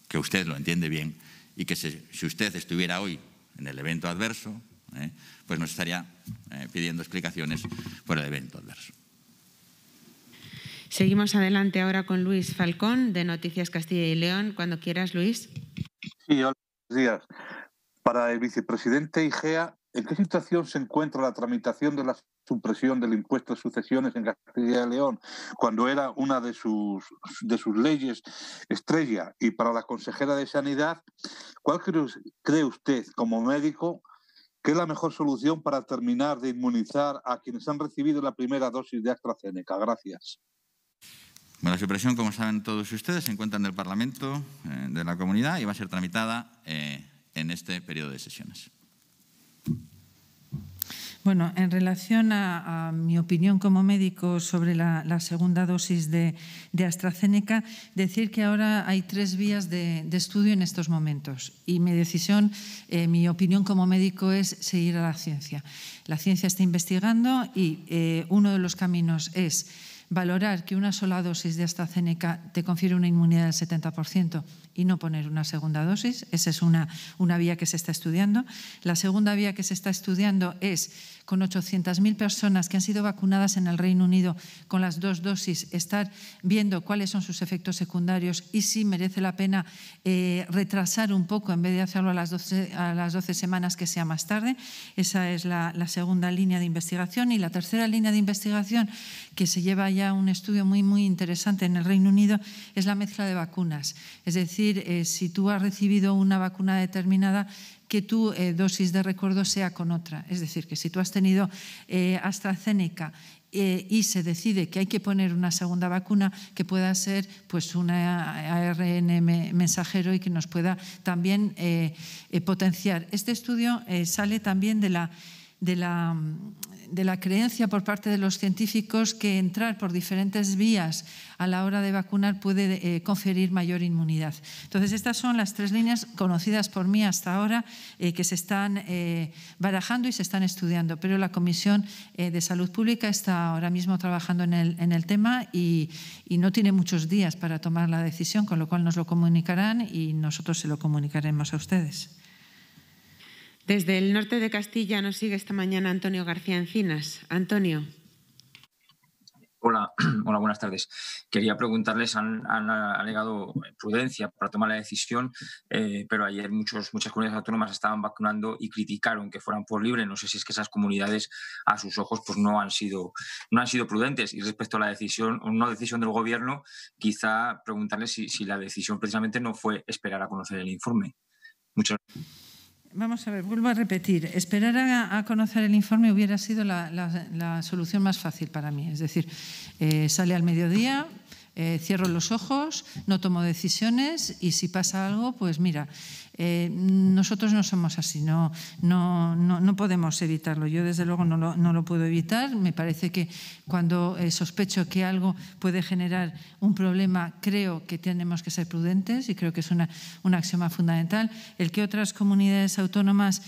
que usted lo entiende bien y que si usted estuviera hoy en el evento adverso, pues nos estaría pidiendo explicaciones por el evento adverso. Seguimos adelante ahora con Luis Falcón de Noticias Castilla y León. Cuando quieras, Luis. Sí, buenos días. Para el vicepresidente Igea, ¿en qué situación se encuentra la tramitación de la supresión del impuesto de sucesiones en Castilla y León, cuando era una de sus, de sus leyes estrella? Y para la consejera de Sanidad, ¿cuál cree usted como médico que es la mejor solución para terminar de inmunizar a quienes han recibido la primera dosis de AstraZeneca? Gracias la supresión, como saben todos ustedes, se encuentra en el Parlamento eh, de la Comunidad y va a ser tramitada eh, en este periodo de sesiones. Bueno, en relación a, mi opinión como médico sobre la, segunda dosis de, AstraZeneca, decir que ahora hay tres vías de, estudio en estos momentos. Y mi decisión, eh, mi opinión como médico es seguir a la ciencia. La ciencia está investigando y uno de los caminos es valorar que una sola dosis de AstraZeneca te confiere una inmunidad del 70% y no poner una segunda dosis. Esa es una, una vía que se está estudiando. La segunda vía que se está estudiando es con 800.000 personas que han sido vacunadas en el Reino Unido con las dos dosis, estar viendo cuáles son sus efectos secundarios y si merece la pena eh, retrasar un poco en vez de hacerlo a las 12, a las semanas que sea más tarde. Esa es la, segunda línea de investigación. Y la tercera línea de investigación, que se lleva ya un estudio muy, muy interesante en el Reino Unido, es la mezcla de vacunas. Es decir, eh, si tú has recibido una vacuna determinada, que tu eh, dosis de recuerdo sea con otra. Es decir, que si tú has tenido eh, AstraZeneca eh, y se decide que hay que poner una segunda vacuna que pueda ser pues ARN mensajero y que nos pueda también potenciar. Este estudio sale también de la de la de la creencia por parte de los científicos que entrar por diferentes vías a la hora de vacunar puede eh, conferir mayor inmunidad. Entonces, estas son las tres líneas conocidas por mí hasta ahora eh, que se están eh, barajando y se están estudiando, pero la Comisión de Salud Pública está ahora mismo trabajando en el, tema y, no tiene muchos días para tomar la decisión, con lo cual nos lo comunicarán y nosotros se lo comunicaremos a ustedes. Desde el norte de Castilla nos sigue esta mañana Antonio García Encinas. Antonio. Hola, (clears throat) hola, buenas tardes. Quería preguntarles, han, alegado prudencia para tomar la decisión, eh, pero ayer muchas comunidades autónomas estaban vacunando y criticaron que fueran por libre. No sé si es que esas comunidades, a sus ojos, pues no han sido, no han sido prudentes. Y respecto a la decisión, una decisión del gobierno, quizá preguntarles si, si la decisión precisamente no fue esperar a conocer el informe. Muchas gracias. Vamos a ver, vuelvo a repetir. Esperar a, conocer el informe hubiera sido la, solución más fácil para mí. Es decir, eh, sale al mediodía, eh, cierro los ojos, no tomo decisiones y si pasa algo, pues mira, eh, nosotros no somos así, no, no, no, podemos evitarlo. Yo desde luego no lo, no lo puedo evitar. Me parece que cuando eh, sospecho que algo puede generar un problema, creo que tenemos que ser prudentes y creo que es una, un axioma fundamental. El que otras comunidades autónomas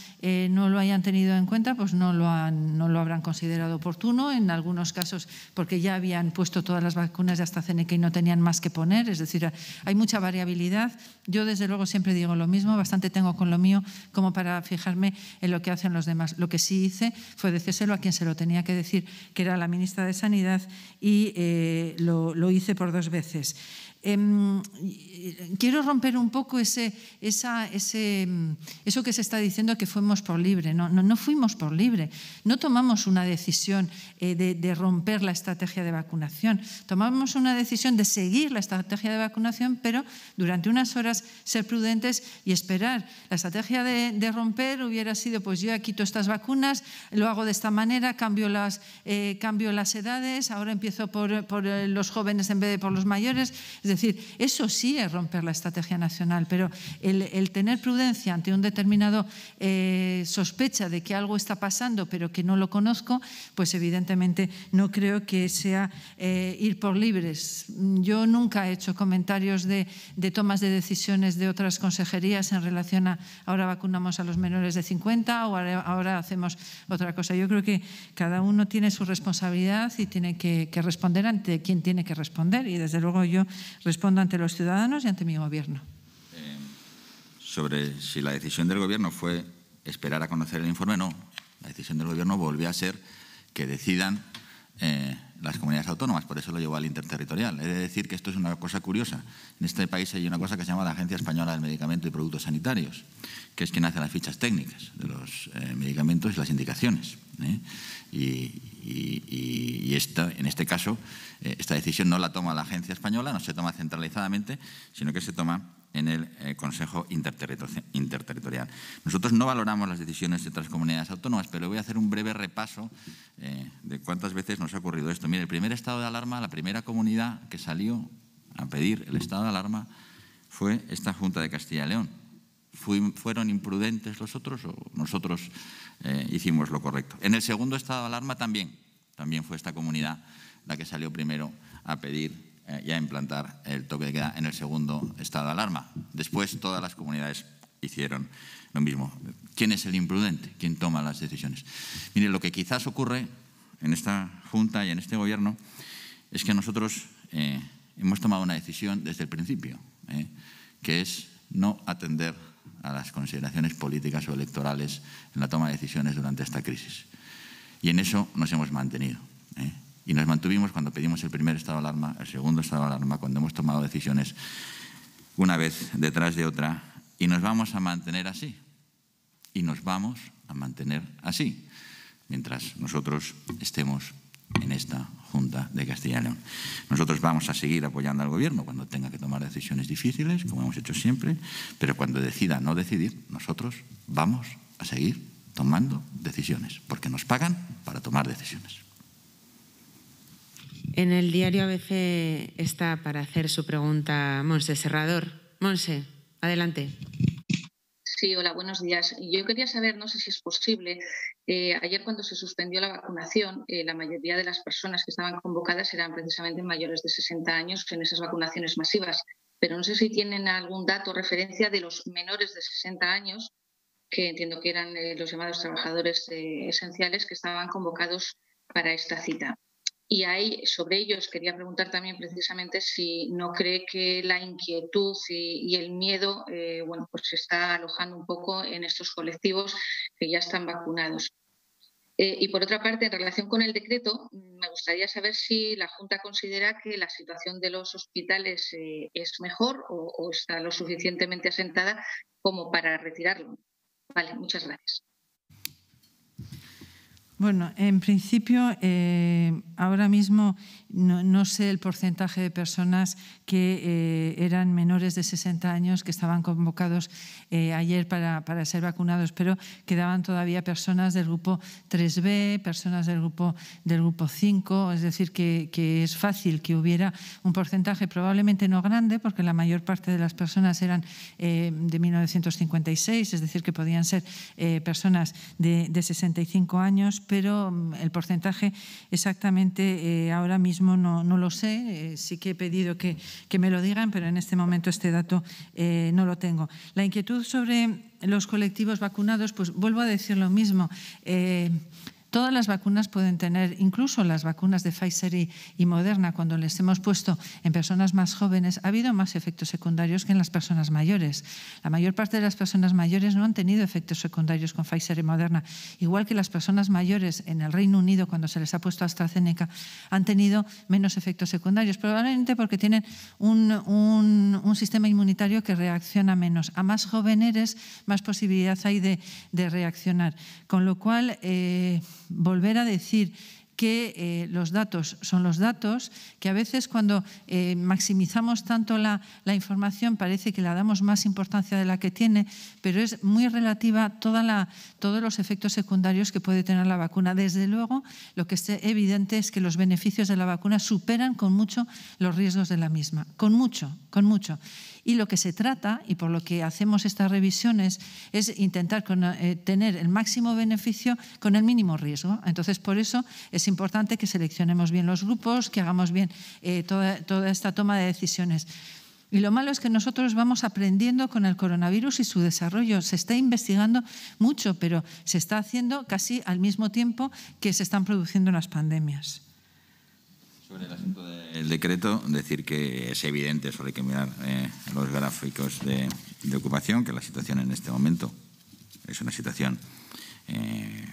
no lo hayan tenido en cuenta, pues no lo, han, no lo habrán considerado oportuno. En algunos casos, porque ya habían puesto todas las vacunas de AstraZeneca y no tenían más que poner, es decir, hay mucha variabilidad. Yo desde luego siempre digo lo mismo, bastante tengo con lo mío como para fijarme en lo que hacen los demás. Lo que sí hice fue decírselo a quien se lo tenía que decir, que era la ministra de Sanidad, y eh, lo, lo hice por dos veces. Em, quiero romper un poco ese, em, eso que se está diciendo que fuimos por libre. No, no, fuimos por libre. No tomamos una decisión eh, de, romper la estrategia de vacunación. Tomamos una decisión de seguir la estrategia de vacunación, pero durante unas horas ser prudentes y esperar. La estrategia de, romper hubiera sido, pues yo quito estas vacunas, lo hago de esta manera, cambio las, eh, cambio las edades, ahora empiezo por, eh, los jóvenes en vez de por los mayores decir, eso sí es romper la estrategia nacional, pero el, tener prudencia ante un determinado eh, sospecha de que algo está pasando, pero que no lo conozco, pues evidentemente no creo que sea eh, ir por libres. Yo nunca he hecho comentarios de, tomas de decisiones de otras consejerías en relación a ahora vacunamos a los menores de 50 o ahora, hacemos otra cosa. Yo creo que cada uno tiene su responsabilidad y tiene que, que responder ante quien tiene que responder. Y desde luego yo Respondo ante los ciudadanos y ante mi gobierno. Eh, sobre si la decisión del gobierno fue esperar a conocer el informe, no. La decisión del gobierno volvió a ser que decidan eh, las comunidades autónomas, por eso lo llevó al interterritorial. He de decir que esto es una cosa curiosa. En este país hay una cosa que se llama la Agencia Española del Medicamento y Productos Sanitarios que es quien hace las fichas técnicas de los eh, medicamentos y las indicaciones. ¿eh? Y, en este caso, eh, esta decisión no la toma la agencia española, no se toma centralizadamente, sino que se toma en el Consejo Interterritorial. Nosotros no valoramos las decisiones de otras comunidades autónomas, pero voy a hacer un breve repaso de cuántas veces nos ha ocurrido esto. Mire, el primer estado de alarma, la primera comunidad que salió a pedir el estado de alarma fue esta Junta de Castilla y León fueron imprudentes los otros o nosotros eh, hicimos lo correcto. En el segundo estado de alarma también, también fue esta comunidad la que salió primero a pedir eh, y a implantar el toque de queda en el segundo estado de alarma. Después todas las comunidades hicieron lo mismo. ¿Quién es el imprudente? ¿Quién toma las decisiones? Mire, lo que quizás ocurre en esta Junta y en este Gobierno es que nosotros eh, hemos tomado una decisión desde el principio, que es no atender a las consideraciones políticas o electorales en la toma de decisiones durante esta crisis. Y en eso nos hemos mantenido. ¿eh? Y nos mantuvimos cuando pedimos el primer estado de alarma, el segundo estado de alarma, cuando hemos tomado decisiones una vez detrás de otra. Y nos vamos a mantener así. Y nos vamos a mantener así, mientras nosotros estemos en esta Junta de Castilla y León. Nosotros vamos a seguir apoyando al Gobierno cuando tenga que tomar decisiones difíciles, como hemos hecho siempre, pero cuando decida no decidir, nosotros vamos a seguir tomando decisiones, porque nos pagan para tomar decisiones. En el diario ABC está para hacer su pregunta Monse Serrador. Monse, adelante. Sí, hola, buenos días. Yo quería saber, no sé si es posible, eh, ayer cuando se suspendió la vacunación, eh, la mayoría de las personas que estaban convocadas eran precisamente mayores de 60 años en esas vacunaciones masivas, pero no sé si tienen algún dato o referencia de los menores de 60 años, que entiendo que eran eh, los llamados trabajadores esenciales que estaban convocados para esta cita. Y ahí, sobre ellos, quería preguntar también precisamente si no cree que la inquietud y, el miedo eh, bueno, pues se está alojando un poco en estos colectivos que ya están vacunados. Eh, y por otra parte, en relación con el decreto, me gustaría saber si la Junta considera que la situación de los hospitales eh, es mejor o está lo suficientemente asentada como para retirarlo. Vale, muchas gracias. Bueno, en principio, eh, ahora mismo no, sé el porcentaje de personas que eh, eran menores de 60 años que estaban convocados eh, ayer para, ser vacunados, pero quedaban todavía personas del grupo 3B, personas del grupo, del grupo 5, es decir, que, es fácil que hubiera un porcentaje probablemente no grande, porque la mayor parte de las personas eran de 1956, es decir, que podían ser personas de, de 65 años, pero mm, el porcentaje exactamente eh, ahora mismo no, lo sé. Eh, sí que he pedido que, me lo digan, pero en este momento este dato eh, no lo tengo. La inquietud sobre los colectivos vacunados, pues vuelvo a decir lo mismo. Todas las vacunas pueden tener, incluso las vacunas de Pfizer y, Moderna, cuando les hemos puesto en personas más jóvenes, ha habido más efectos secundarios que en las personas mayores. La mayor parte de las personas mayores no han tenido efectos secundarios con Pfizer y Moderna, igual que las personas mayores en el Reino Unido, cuando se les ha puesto AstraZeneca, han tenido menos efectos secundarios, probablemente porque tienen un, sistema inmunitario que reacciona menos. A más jóvenes más posibilidad hay de, reaccionar. Con lo cual, eh, volver a decir que eh, los datos son los datos, que a veces cuando eh, maximizamos tanto la, información parece que la damos más importancia de la que tiene, pero es muy relativa toda todos los efectos secundarios que puede tener la vacuna. Desde luego, lo que es evidente es que los beneficios de la vacuna superan con mucho los riesgos de la misma, con mucho, con mucho. Y lo que se trata, y por lo que hacemos estas revisiones, es intentar eh, tener el máximo beneficio con el mínimo riesgo. Entonces, por eso es importante que seleccionemos bien los grupos, que hagamos bien eh, toda, toda esta toma de decisiones. Y lo malo es que nosotros vamos aprendiendo con el coronavirus y su desarrollo. Se está investigando mucho, pero se está haciendo casi al mismo tiempo que se están produciendo las pandemias. Sobre el asunto del decreto, decir que es evidente, solo hay que mirar eh, los gráficos de, ocupación, que la situación en este momento es una situación eh,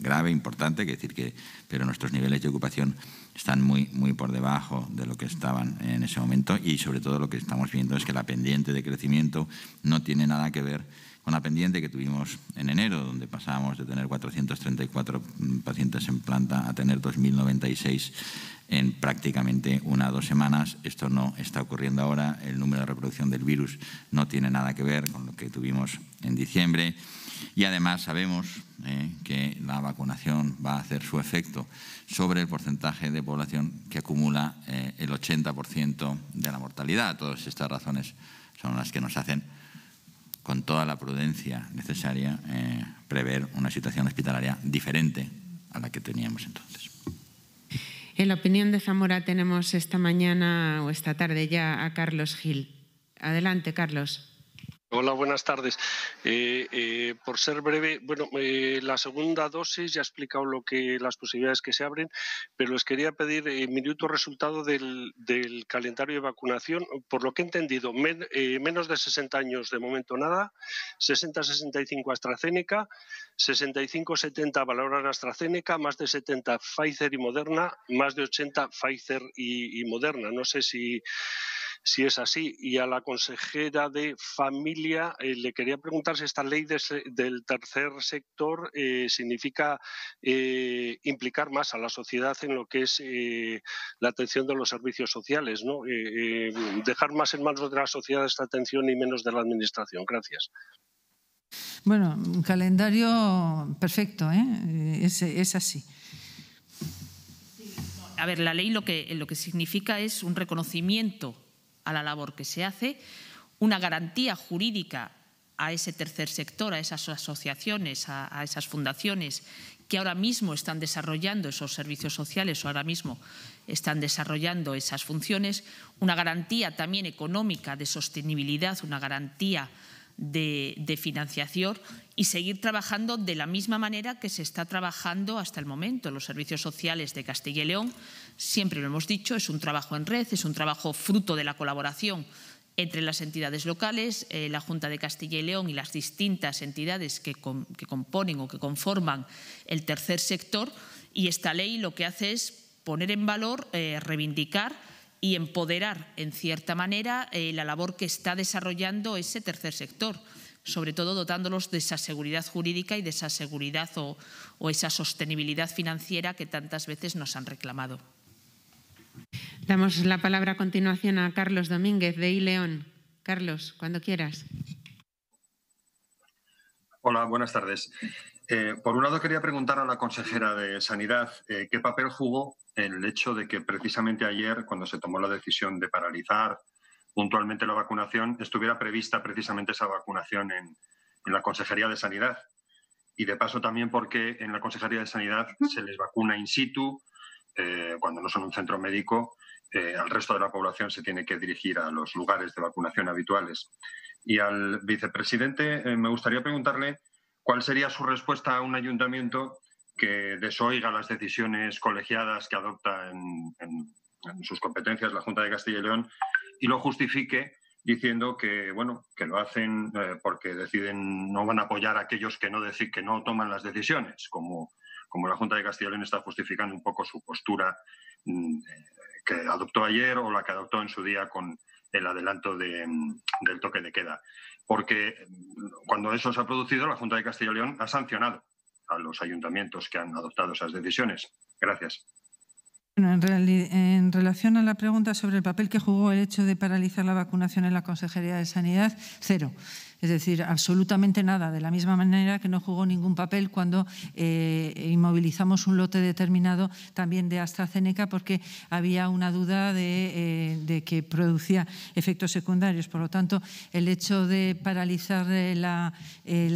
grave, importante, que decir que, pero nuestros niveles de ocupación están muy, muy por debajo de lo que estaban en ese momento y sobre todo lo que estamos viendo es que la pendiente de crecimiento no tiene nada que ver una pendiente que tuvimos en enero, donde pasábamos de tener 434 pacientes en planta a tener 2.096 en prácticamente una o dos semanas. Esto no está ocurriendo ahora. El número de reproducción del virus no tiene nada que ver con lo que tuvimos en diciembre. Y además sabemos eh, que la vacunación va a hacer su efecto sobre el porcentaje de población que acumula eh, el 80% de la mortalidad. Todas estas razones son las que nos hacen con toda la prudencia necesaria, eh, prever una situación hospitalaria diferente a la que teníamos entonces. En la opinión de Zamora tenemos esta mañana o esta tarde ya a Carlos Gil. Adelante, Carlos. Hola, buenas tardes. Eh, eh, por ser breve, bueno, eh, la segunda dosis ya ha explicado lo que las posibilidades que se abren, pero les quería pedir minuto resultado del, calendario de vacunación. Por lo que he entendido, menos de 60 años de momento nada, 60-65 AstraZeneca, 65-70 valorar AstraZeneca, más de 70 Pfizer y Moderna, más de 80 Pfizer y, y Moderna. No sé si si es así. Y a la consejera de Familia eh, le quería preguntar si esta ley del tercer sector eh, significa eh, implicar más a la sociedad en lo que es la atención de los servicios sociales, dejar más en manos de la sociedad esta atención y menos de la Administración. Gracias. Bueno, calendario perfecto, es, es así a ver, la ley lo que, lo que significa es un reconocimiento a la labor que se hace, una garantía jurídica a ese tercer sector, a esas asociaciones, a, esas fundaciones que ahora mismo están desarrollando esos servicios sociales o ahora mismo están desarrollando esas funciones, una garantía también económica de sostenibilidad, una garantía de, financiación y seguir trabajando de la misma manera que se está trabajando hasta el momento. Los servicios sociales de Castilla y León, siempre lo hemos dicho, es un trabajo en red, es un trabajo fruto de la colaboración entre las entidades locales, eh, la Junta de Castilla y León y las distintas entidades que, componen o que conforman el tercer sector. Y esta ley lo que hace es poner en valor, eh, reivindicar y empoderar, en cierta manera, eh, la labor que está desarrollando ese tercer sector, sobre todo dotándolos de esa seguridad jurídica y de esa seguridad o, esa sostenibilidad financiera que tantas veces nos han reclamado. Damos la palabra a continuación a Carlos Domínguez de ILEón. Carlos, cuando quieras. Hola, buenas tardes. Eh, por un lado, quería preguntar a la consejera de Sanidad eh, qué papel jugó el hecho de que precisamente ayer, cuando se tomó la decisión de paralizar puntualmente la vacunación, estuviera prevista precisamente esa vacunación en, la Consejería de Sanidad. Y de paso también porque en la Consejería de Sanidad se les vacuna in situ, eh, cuando no son un centro médico, eh, al resto de la población se tiene que dirigir a los lugares de vacunación habituales. Y al vicepresidente eh, me gustaría preguntarle cuál sería su respuesta a un ayuntamiento que desoiga las decisiones colegiadas que adopta en, sus competencias la Junta de Castilla y León y lo justifique diciendo que bueno que lo hacen eh, porque deciden no van a apoyar a aquellos que no decir que no toman las decisiones como como la Junta de Castilla y León está justificando un poco su postura mm, eh, que adoptó ayer o la que adoptó en su día con el adelanto mm, del toque de queda. Porque mm, cuando eso se ha producido, la Junta de Castilla y León ha sancionado a los ayuntamientos que han adoptado esas decisiones. Gracias. en, en, relación a la pregunta sobre el papel que jugó el hecho de paralizar la vacunación en la Consejería de Sanidad, cero. Es decir, absolutamente nada, de la misma manera que no jugó ningún papel cuando eh, inmovilizamos un lote determinado también de AstraZeneca porque había una duda de, eh, que producía efectos secundarios. Por lo tanto, el hecho de paralizar eh, la,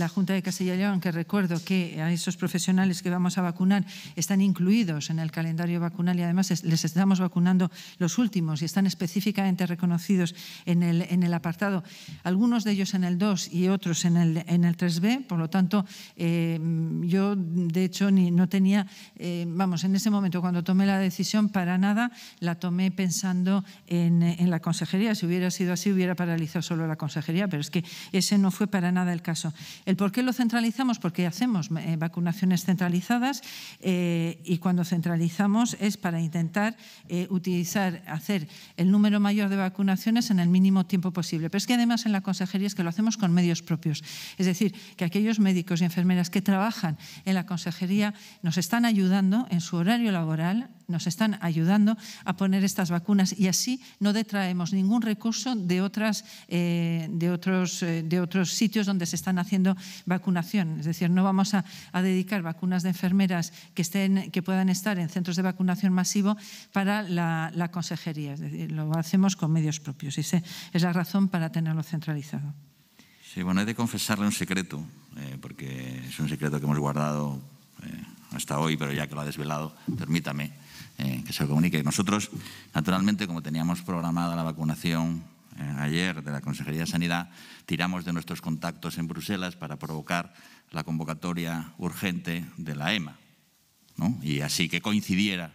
Junta de Castilla y León, que recuerdo que a esos profesionales que vamos a vacunar están incluidos en el calendario vacunal y además les estamos vacunando los últimos y están específicamente reconocidos en el, en el apartado, algunos de ellos en el 2, y otros en el, en el 3B, por lo tanto, eh, yo de hecho ni, no tenía, eh, vamos, en ese momento cuando tomé la decisión, para nada la tomé pensando en, la consejería. Si hubiera sido así, hubiera paralizado solo la consejería, pero es que ese no fue para nada el caso. ¿El por qué lo centralizamos? Porque hacemos eh, vacunaciones centralizadas y cuando centralizamos es para intentar utilizar, hacer el número mayor de vacunaciones en el mínimo tiempo posible. Pero es que además en la consejería es que lo hacemos con medios propios. Es decir, que aquellos médicos y enfermeras que trabajan en la consejería nos están ayudando en su horario laboral, nos están ayudando a poner estas vacunas y así no detraemos ningún recurso de, otras, eh, de, otros, eh, de otros sitios donde se están haciendo vacunación. Es decir, no vamos a, dedicar vacunas de enfermeras que, estén, que puedan estar en centros de vacunación masivo para la, consejería. Es decir, lo hacemos con medios propios y esa es la razón para tenerlo centralizado. Sí, bueno, he de confesarle un secreto, eh, porque es un secreto que hemos guardado eh, hasta hoy, pero ya que lo ha desvelado, permítame eh, que se lo comunique. Nosotros, naturalmente, como teníamos programada la vacunación ayer de la Consejería de Sanidad, tiramos de nuestros contactos en Bruselas para provocar la convocatoria urgente de la EMA. Y así que coincidiera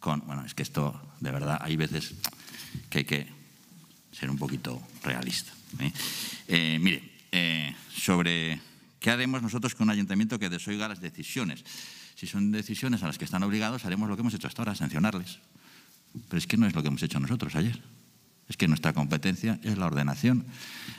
con... Bueno, es que esto, de verdad, hay veces que hay que ser un poquito realista. ¿eh? Eh, mire, eh, sobre qué haremos nosotros con un ayuntamiento que desoiga las decisiones. Si son decisiones a las que están obligados, haremos lo que hemos hecho hasta ahora, sancionarles. Pero es que no es lo que hemos hecho nosotros ayer. Es que nuestra competencia es la ordenación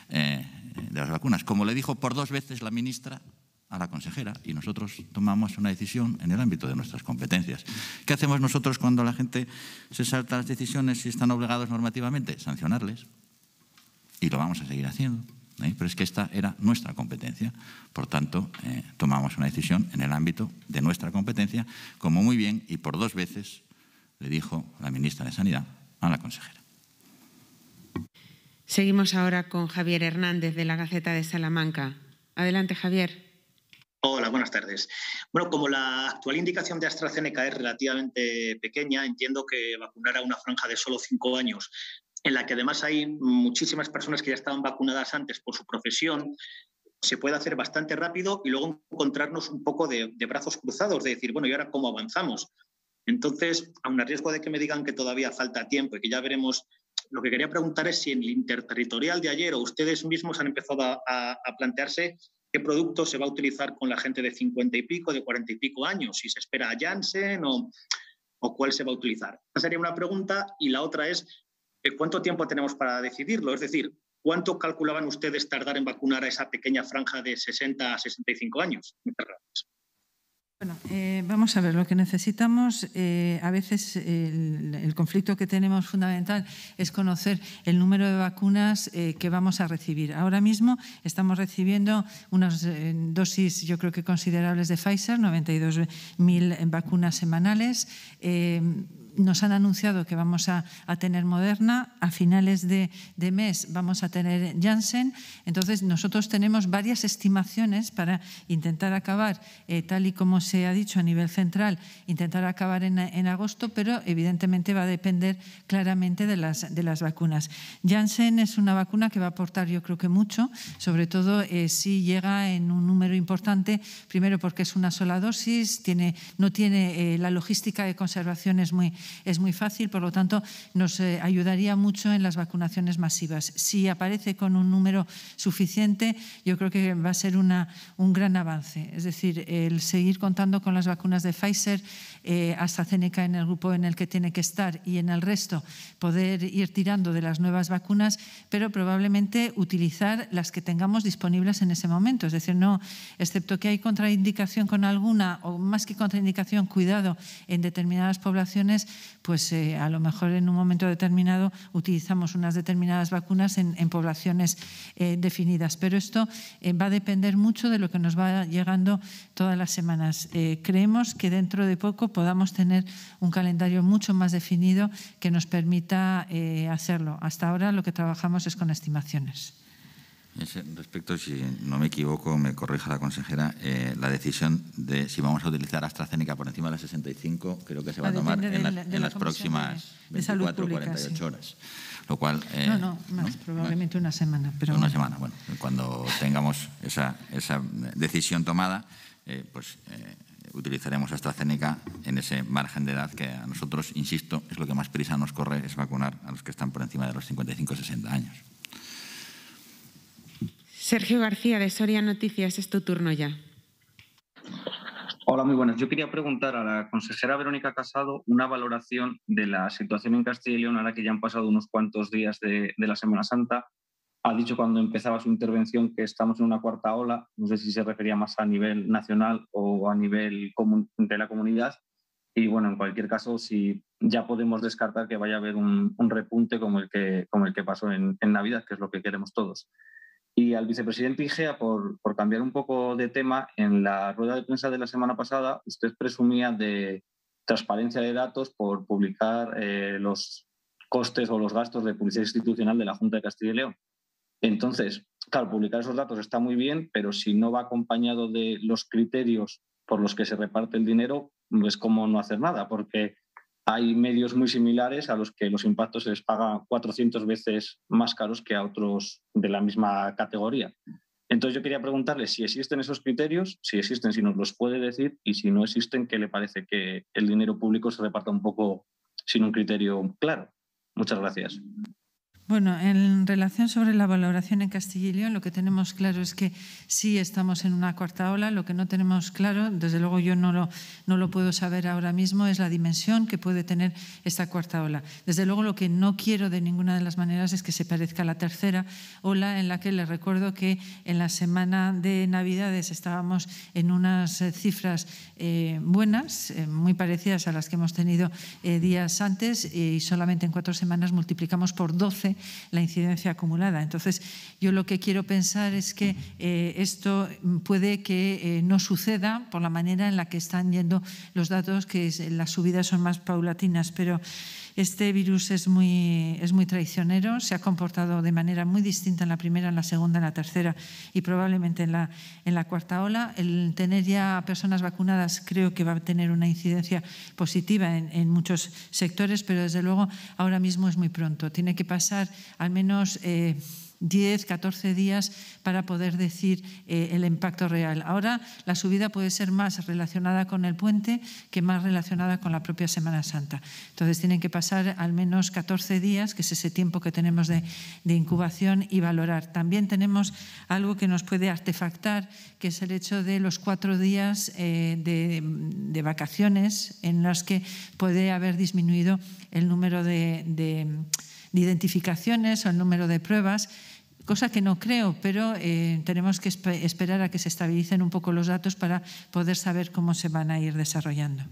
de las vacunas. Como le dijo por dos veces la ministra a la consejera y nosotros tomamos una decisión en el ámbito de nuestras competencias. ¿Qué hacemos nosotros cuando la gente se salta las decisiones y están obligados normativamente? Sancionarles y lo vamos a seguir haciendo. ¿eh? Pero es que esta era nuestra competencia. Por tanto, eh, tomamos una decisión en el ámbito de nuestra competencia, como muy bien y por dos veces le dijo la ministra de Sanidad a la consejera. Seguimos ahora con Javier Hernández de la Gaceta de Salamanca. Adelante, Javier. Hola, buenas tardes. Bueno, como la actual indicación de AstraZeneca es relativamente pequeña, entiendo que vacunar a una franja de solo cinco años en la que además hay muchísimas personas que ya estaban vacunadas antes por su profesión, se puede hacer bastante rápido y luego encontrarnos un poco de, brazos cruzados, de decir, bueno, ¿y ahora cómo avanzamos? Entonces, a un riesgo de que me digan que todavía falta tiempo y que ya veremos, lo que quería preguntar es si en el interterritorial de ayer o ustedes mismos han empezado a, plantearse qué producto se va a utilizar con la gente de 50 y pico, de 40 y pico años, si se espera a Janssen o, o cuál se va a utilizar. Esa sería una pregunta y la otra es eh, ¿Cuánto tiempo tenemos para decidirlo? Es decir, ¿cuánto calculaban ustedes tardar en vacunar a esa pequeña franja de 60 a 65 años? Muchas gracias. Bueno, eh, vamos a ver, lo que necesitamos, eh, a veces el, conflicto que tenemos fundamental es conocer el número de vacunas que vamos a recibir. Ahora mismo estamos recibiendo unas dosis, yo creo que considerables de Pfizer, 92.000 vacunas semanales nos han anunciado que vamos a, tener Moderna, a finales de, mes vamos a tener Janssen, entonces nosotros tenemos varias estimaciones para intentar acabar, eh, tal y como se ha dicho a nivel central, intentar acabar en, agosto, pero evidentemente va a depender claramente de las, de las vacunas. Janssen es una vacuna que va a aportar yo creo que mucho, sobre todo eh, si llega en un número importante, primero porque es una sola dosis, tiene, no tiene eh, la logística de conservación es muy, es muy fácil, por lo tanto, nos eh, ayudaría mucho en las vacunaciones masivas. Si aparece con un número suficiente, yo creo que va a ser un gran avance. Es decir, el seguir contando con las vacunas de Pfizer, hasta eh, AstraZeneca en el grupo en el que tiene que estar y en el resto, poder ir tirando de las nuevas vacunas, pero probablemente utilizar las que tengamos disponibles en ese momento. Es decir, no, excepto que hay contraindicación con alguna o más que contraindicación, cuidado en determinadas poblaciones, pues eh, a lo mejor en un momento determinado utilizamos unas determinadas vacunas en, poblaciones eh, definidas. Pero esto eh, va a depender mucho de lo que nos va llegando todas las semanas. creemos que dentro de poco podamos tener un calendario mucho más definido que nos permita hacerlo. Hasta ahora lo que trabajamos es con estimaciones. Eh, respecto, si no me equivoco, me corrija la consejera, eh, la decisión de si vamos a utilizar AstraZeneca por encima de las 65 creo que se va a, ah, tomar en, las próximas 24 o 48 horas. Lo cual... Eh, no, no, más, probablemente una semana. Pero una semana, bueno. Cuando tengamos esa, esa decisión tomada, pues utilizaremos AstraZeneca en ese margen de edad que a nosotros, insisto, es lo que más prisa nos corre, es vacunar a los que están por encima de los 55 60 años. Sergio García de Soria Noticias, es tu turno ya. Hola, muy buenas. Yo quería preguntar a la consejera Verónica Casado una valoración de la situación en Castilla y León, ahora que ya han pasado unos cuantos días de, la Semana Santa. Ha dicho cuando empezaba su intervención que estamos en una cuarta ola, no sé si se refería más a nivel nacional o a nivel de la comunidad. Y bueno, en cualquier caso, si ya podemos descartar que vaya a haber un, repunte como el que, como el que pasó en, en Navidad, que es lo que queremos todos. Y al vicepresidente Igea, por, cambiar un poco de tema, en la rueda de prensa de la semana pasada, usted presumía de transparencia de datos por publicar eh, los costes o los gastos de publicidad institucional de la Junta de Castilla y León. Entonces, claro, publicar esos datos está muy bien, pero si no va acompañado de los criterios por los que se reparte el dinero, es pues, como no hacer nada, porque hay medios muy similares a los que los impactos se les paga 400 veces más caros que a otros de la misma categoría. Entonces yo quería preguntarle si existen esos criterios, si existen, si nos los puede decir y si no existen, ¿qué le parece que el dinero público se reparta un poco sin un criterio claro? Muchas gracias. Bueno, en relación sobre la valoración en Castilla y León, lo que tenemos claro es que sí estamos en una cuarta ola. Lo que no tenemos claro, desde luego yo no lo, no lo puedo saber ahora mismo, es la dimensión que puede tener esta cuarta ola. Desde luego lo que no quiero de ninguna de las maneras es que se parezca a la tercera ola, en la que les recuerdo que en la semana de Navidades estábamos en unas eh, cifras eh, buenas, eh, muy parecidas a las que hemos tenido días antes, y solamente en cuatro semanas multiplicamos por doce, la incidencia acumulada. Entonces, yo lo que quiero pensar es que eh, esto puede que eh, no suceda por la manera en la que están yendo los datos, que las subidas son más paulatinas, pero... Este virus es muy, es muy traicionero, se ha comportado de manera muy distinta en la primera, en la segunda, en la tercera y probablemente en la, en la cuarta ola. El tener ya personas vacunadas creo que va a tener una incidencia positiva en, en muchos sectores, pero desde luego ahora mismo es muy pronto. Tiene que pasar al menos... Eh, 10, 14 días para poder decir eh, el impacto real. Ahora la subida puede ser más relacionada con el puente que más relacionada con la propia Semana Santa. Entonces tienen que pasar al menos 14 días, que es ese tiempo que tenemos de, incubación y valorar. También tenemos algo que nos puede artefactar, que es el hecho de los cuatro días eh, de, vacaciones en las que puede haber disminuido el número de identificaciones o el número de pruebas, cosa que no creo, pero eh, tenemos que esperar a que se estabilicen un poco los datos para poder saber cómo se van a ir desarrollando.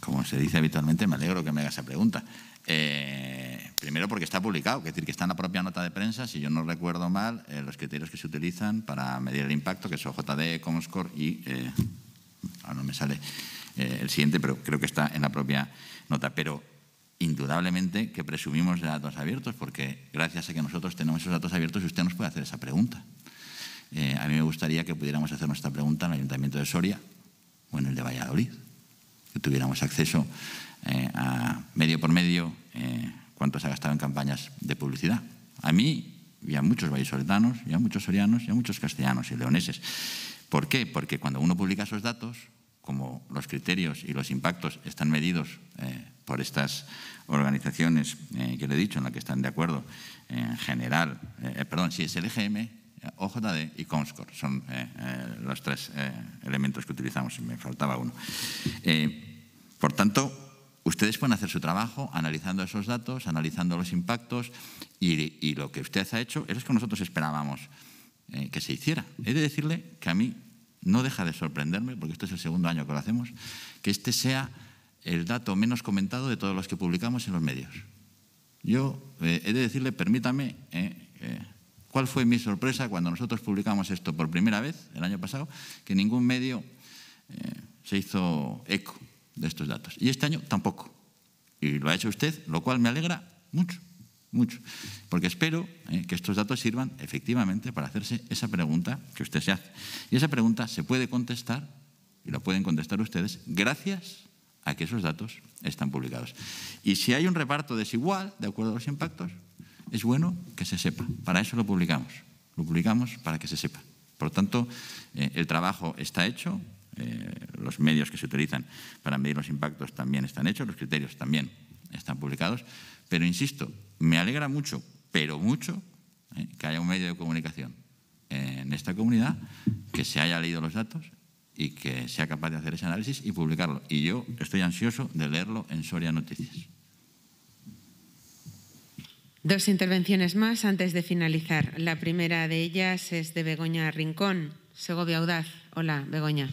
Como se dice habitualmente, me alegro que me haga esa pregunta. Eh, primero porque está publicado, es decir, que está en la propia nota de prensa, si yo no recuerdo mal, eh, los criterios que se utilizan para medir el impacto, que son JD, Comscore y... ahora no me sale el siguiente, pero creo que está en la propia nota. Pero indudablemente que presumimos de datos abiertos, porque gracias a que nosotros tenemos esos datos abiertos, usted nos puede hacer esa pregunta. Eh, a mí me gustaría que pudiéramos hacer nuestra pregunta en el Ayuntamiento de Soria o en el de Valladolid, que tuviéramos acceso eh, a medio por medio eh, cuánto se ha gastado en campañas de publicidad. A mí y a muchos vallisoletanos, y a muchos sorianos, y a muchos castellanos y leoneses. ¿Por qué? Porque cuando uno publica esos datos, como los criterios y los impactos están medidos eh, por estas organizaciones eh, que le he dicho, en las que están de acuerdo en general, eh, perdón, si es el EGM, OJD y CONSCOR, son los tres elementos que utilizamos, me faltaba uno. por tanto, ustedes pueden hacer su trabajo analizando esos datos, analizando los impactos y, y lo que usted ha hecho es lo que nosotros esperábamos que se hiciera. He de decirle que a mí no deja de sorprenderme, porque este es el segundo año que lo hacemos, que este sea el dato menos comentado de todos los que publicamos en los medios. Yo eh, he de decirle, permítame, eh, eh, cuál fue mi sorpresa cuando nosotros publicamos esto por primera vez el año pasado, que ningún medio se hizo eco de estos datos. Y este año tampoco. Y lo ha hecho usted, lo cual me alegra mucho mucho. Porque espero eh, que estos datos sirvan efectivamente para hacerse esa pregunta que usted se hace. Y esa pregunta se puede contestar, y la pueden contestar ustedes, gracias a que esos datos están publicados. Y si hay un reparto desigual, de acuerdo a los impactos, es bueno que se sepa. Para eso lo publicamos. Lo publicamos para que se sepa. Por lo tanto, eh, el trabajo está hecho, eh, los medios que se utilizan para medir los impactos también están hechos, los criterios también están publicados, pero insisto, me alegra mucho, pero mucho, eh, que haya un medio de comunicación en esta comunidad que se haya leído los datos y que sea capaz de hacer ese análisis y publicarlo. Y yo estoy ansioso de leerlo en Soria Noticias. Dos intervenciones más antes de finalizar. La primera de ellas es de Begoña Rincón, Segovia Audaz. Hola, Begoña.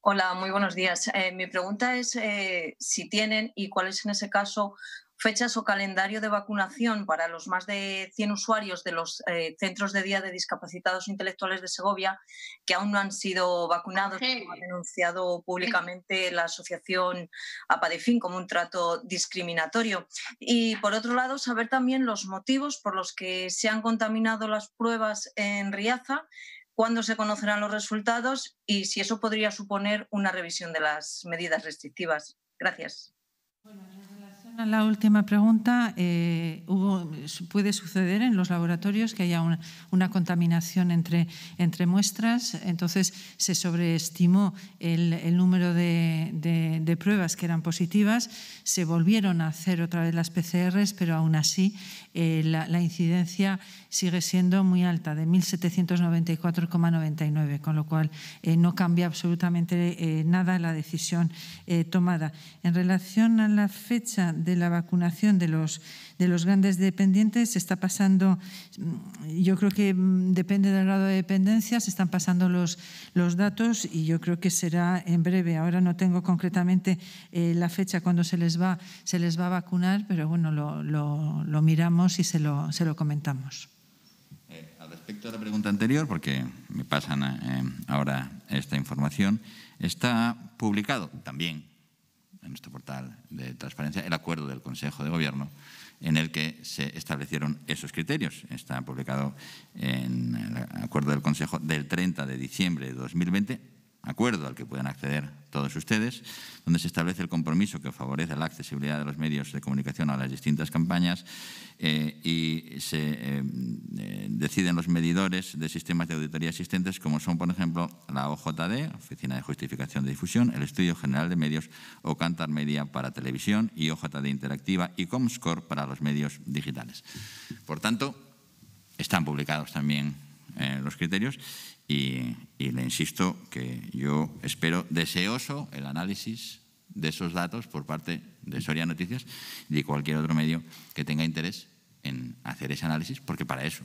Hola, muy buenos días. Eh, mi pregunta es eh, si tienen y cuál es en ese caso fechas o calendario de vacunación para los más de 100 usuarios de los eh, centros de día de discapacitados intelectuales de Segovia que aún no han sido vacunados, como ha denunciado públicamente la asociación APADEFIN como un trato discriminatorio. Y por otro lado, saber también los motivos por los que se han contaminado las pruebas en Riaza cuándo se conocerán los resultados y si eso podría suponer una revisión de las medidas restrictivas. Gracias la última pregunta, eh, hubo, puede suceder en los laboratorios que haya una, contaminación entre, muestras, entonces se sobreestimó el, número de, pruebas que eran positivas, se volvieron a hacer otra vez las PCRs, pero aún así eh, la, incidencia sigue siendo muy alta, de 1.794,99, con lo cual eh, no cambia absolutamente nada la decisión tomada. En relación a la fecha de la vacunación de los, de los grandes dependientes se está pasando, mm, yo creo que mm, depende del grado de dependencia, se están pasando los, los datos y yo creo que será en breve. Ahora no tengo concretamente eh, la fecha cuando se les va, se les va a vacunar, pero bueno, lo, lo, miramos y se lo, se lo comentamos. Eh, al respecto a la pregunta anterior, porque me pasan eh, ahora esta información, está publicado también en nuestro portal de transparencia, el acuerdo del Consejo de Gobierno en el que se establecieron esos criterios. Está publicado en el acuerdo del Consejo del 30 de diciembre de 2020 acuerdo al que pueden acceder todos ustedes, donde se establece el compromiso que favorece la accesibilidad de los medios de comunicación a las distintas campañas eh, y se eh, eh, deciden los medidores de sistemas de auditoría existentes, como son, por ejemplo, la OJD, Oficina de Justificación de Difusión, el Estudio General de Medios o Cantar Media para televisión y OJD Interactiva y Comscore para los medios digitales. Por tanto, están publicados también eh, los criterios y, le insisto que yo espero deseoso el análisis de esos datos por parte de Soria Noticias y de cualquier otro medio que tenga interés en hacer ese análisis, porque para eso,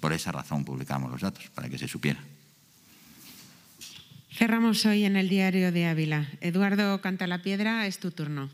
por esa razón publicamos los datos, para que se supiera. Cerramos hoy en el diario de Ávila. Eduardo Cantalapiedra, es tu turno.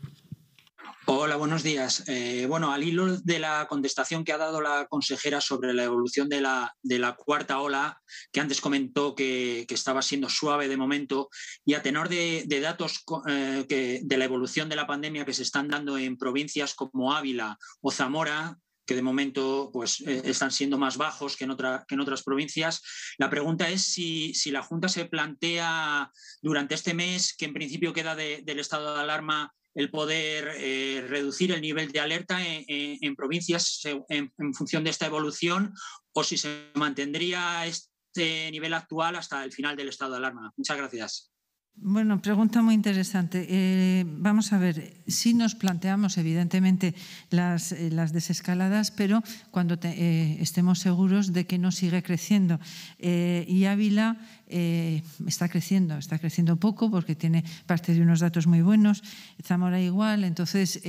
Hola, buenos días. Eh, bueno, al hilo de la contestación que ha dado la consejera sobre la evolución de la, cuarta ola, que antes comentó que, estaba siendo suave de momento, y a tenor de, datos eh, que, de la evolución de la pandemia que se están dando en provincias como Ávila o Zamora, que de momento pues, eh, están siendo más bajos que en, otra, que en, otras provincias. La pregunta es si, la Junta se plantea durante este mes, que en principio queda del estado de alarma, el poder eh, reducir el nivel de alerta en, provincias en, función de esta evolución o si se mantendría este nivel actual hasta el final del estado de alarma. Muchas gracias. Bueno, pregunta muy interesante. Eh, vamos a ver, sí nos planteamos evidentemente las, eh, desescaladas, pero cuando eh, estemos seguros de que no sigue creciendo. y Ávila está creciendo, está creciendo poco porque tiene parte de unos datos muy buenos, Zamora igual, entonces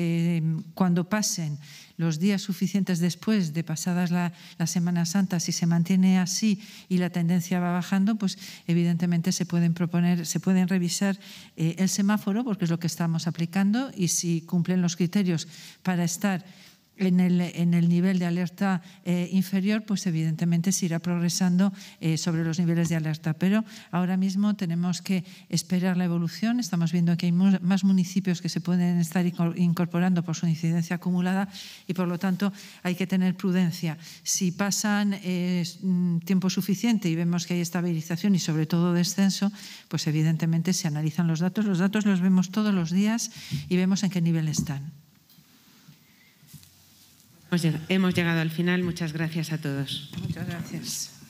cuando pasen los días suficientes después de pasadas la, Semana Santa, si se mantiene así y la tendencia va bajando, pues evidentemente se pueden proponer, se pueden revisar eh, el semáforo, porque es lo que estamos aplicando, y si cumplen los criterios para estar en el, nivel de alerta eh, inferior, pues evidentemente se irá progresando eh, sobre los niveles de alerta. Pero ahora mismo tenemos que esperar la evolución. Estamos viendo que hay más municipios que se pueden estar incorporando por su incidencia acumulada y, por lo tanto, hay que tener prudencia. Si pasan eh, mm, tiempo suficiente y vemos que hay estabilización y, sobre todo, descenso, pues evidentemente se analizan los datos. Los datos los vemos todos los días y vemos en qué nivel están. Pues hemos llegado al final. Muchas gracias a todos. Muchas gracias.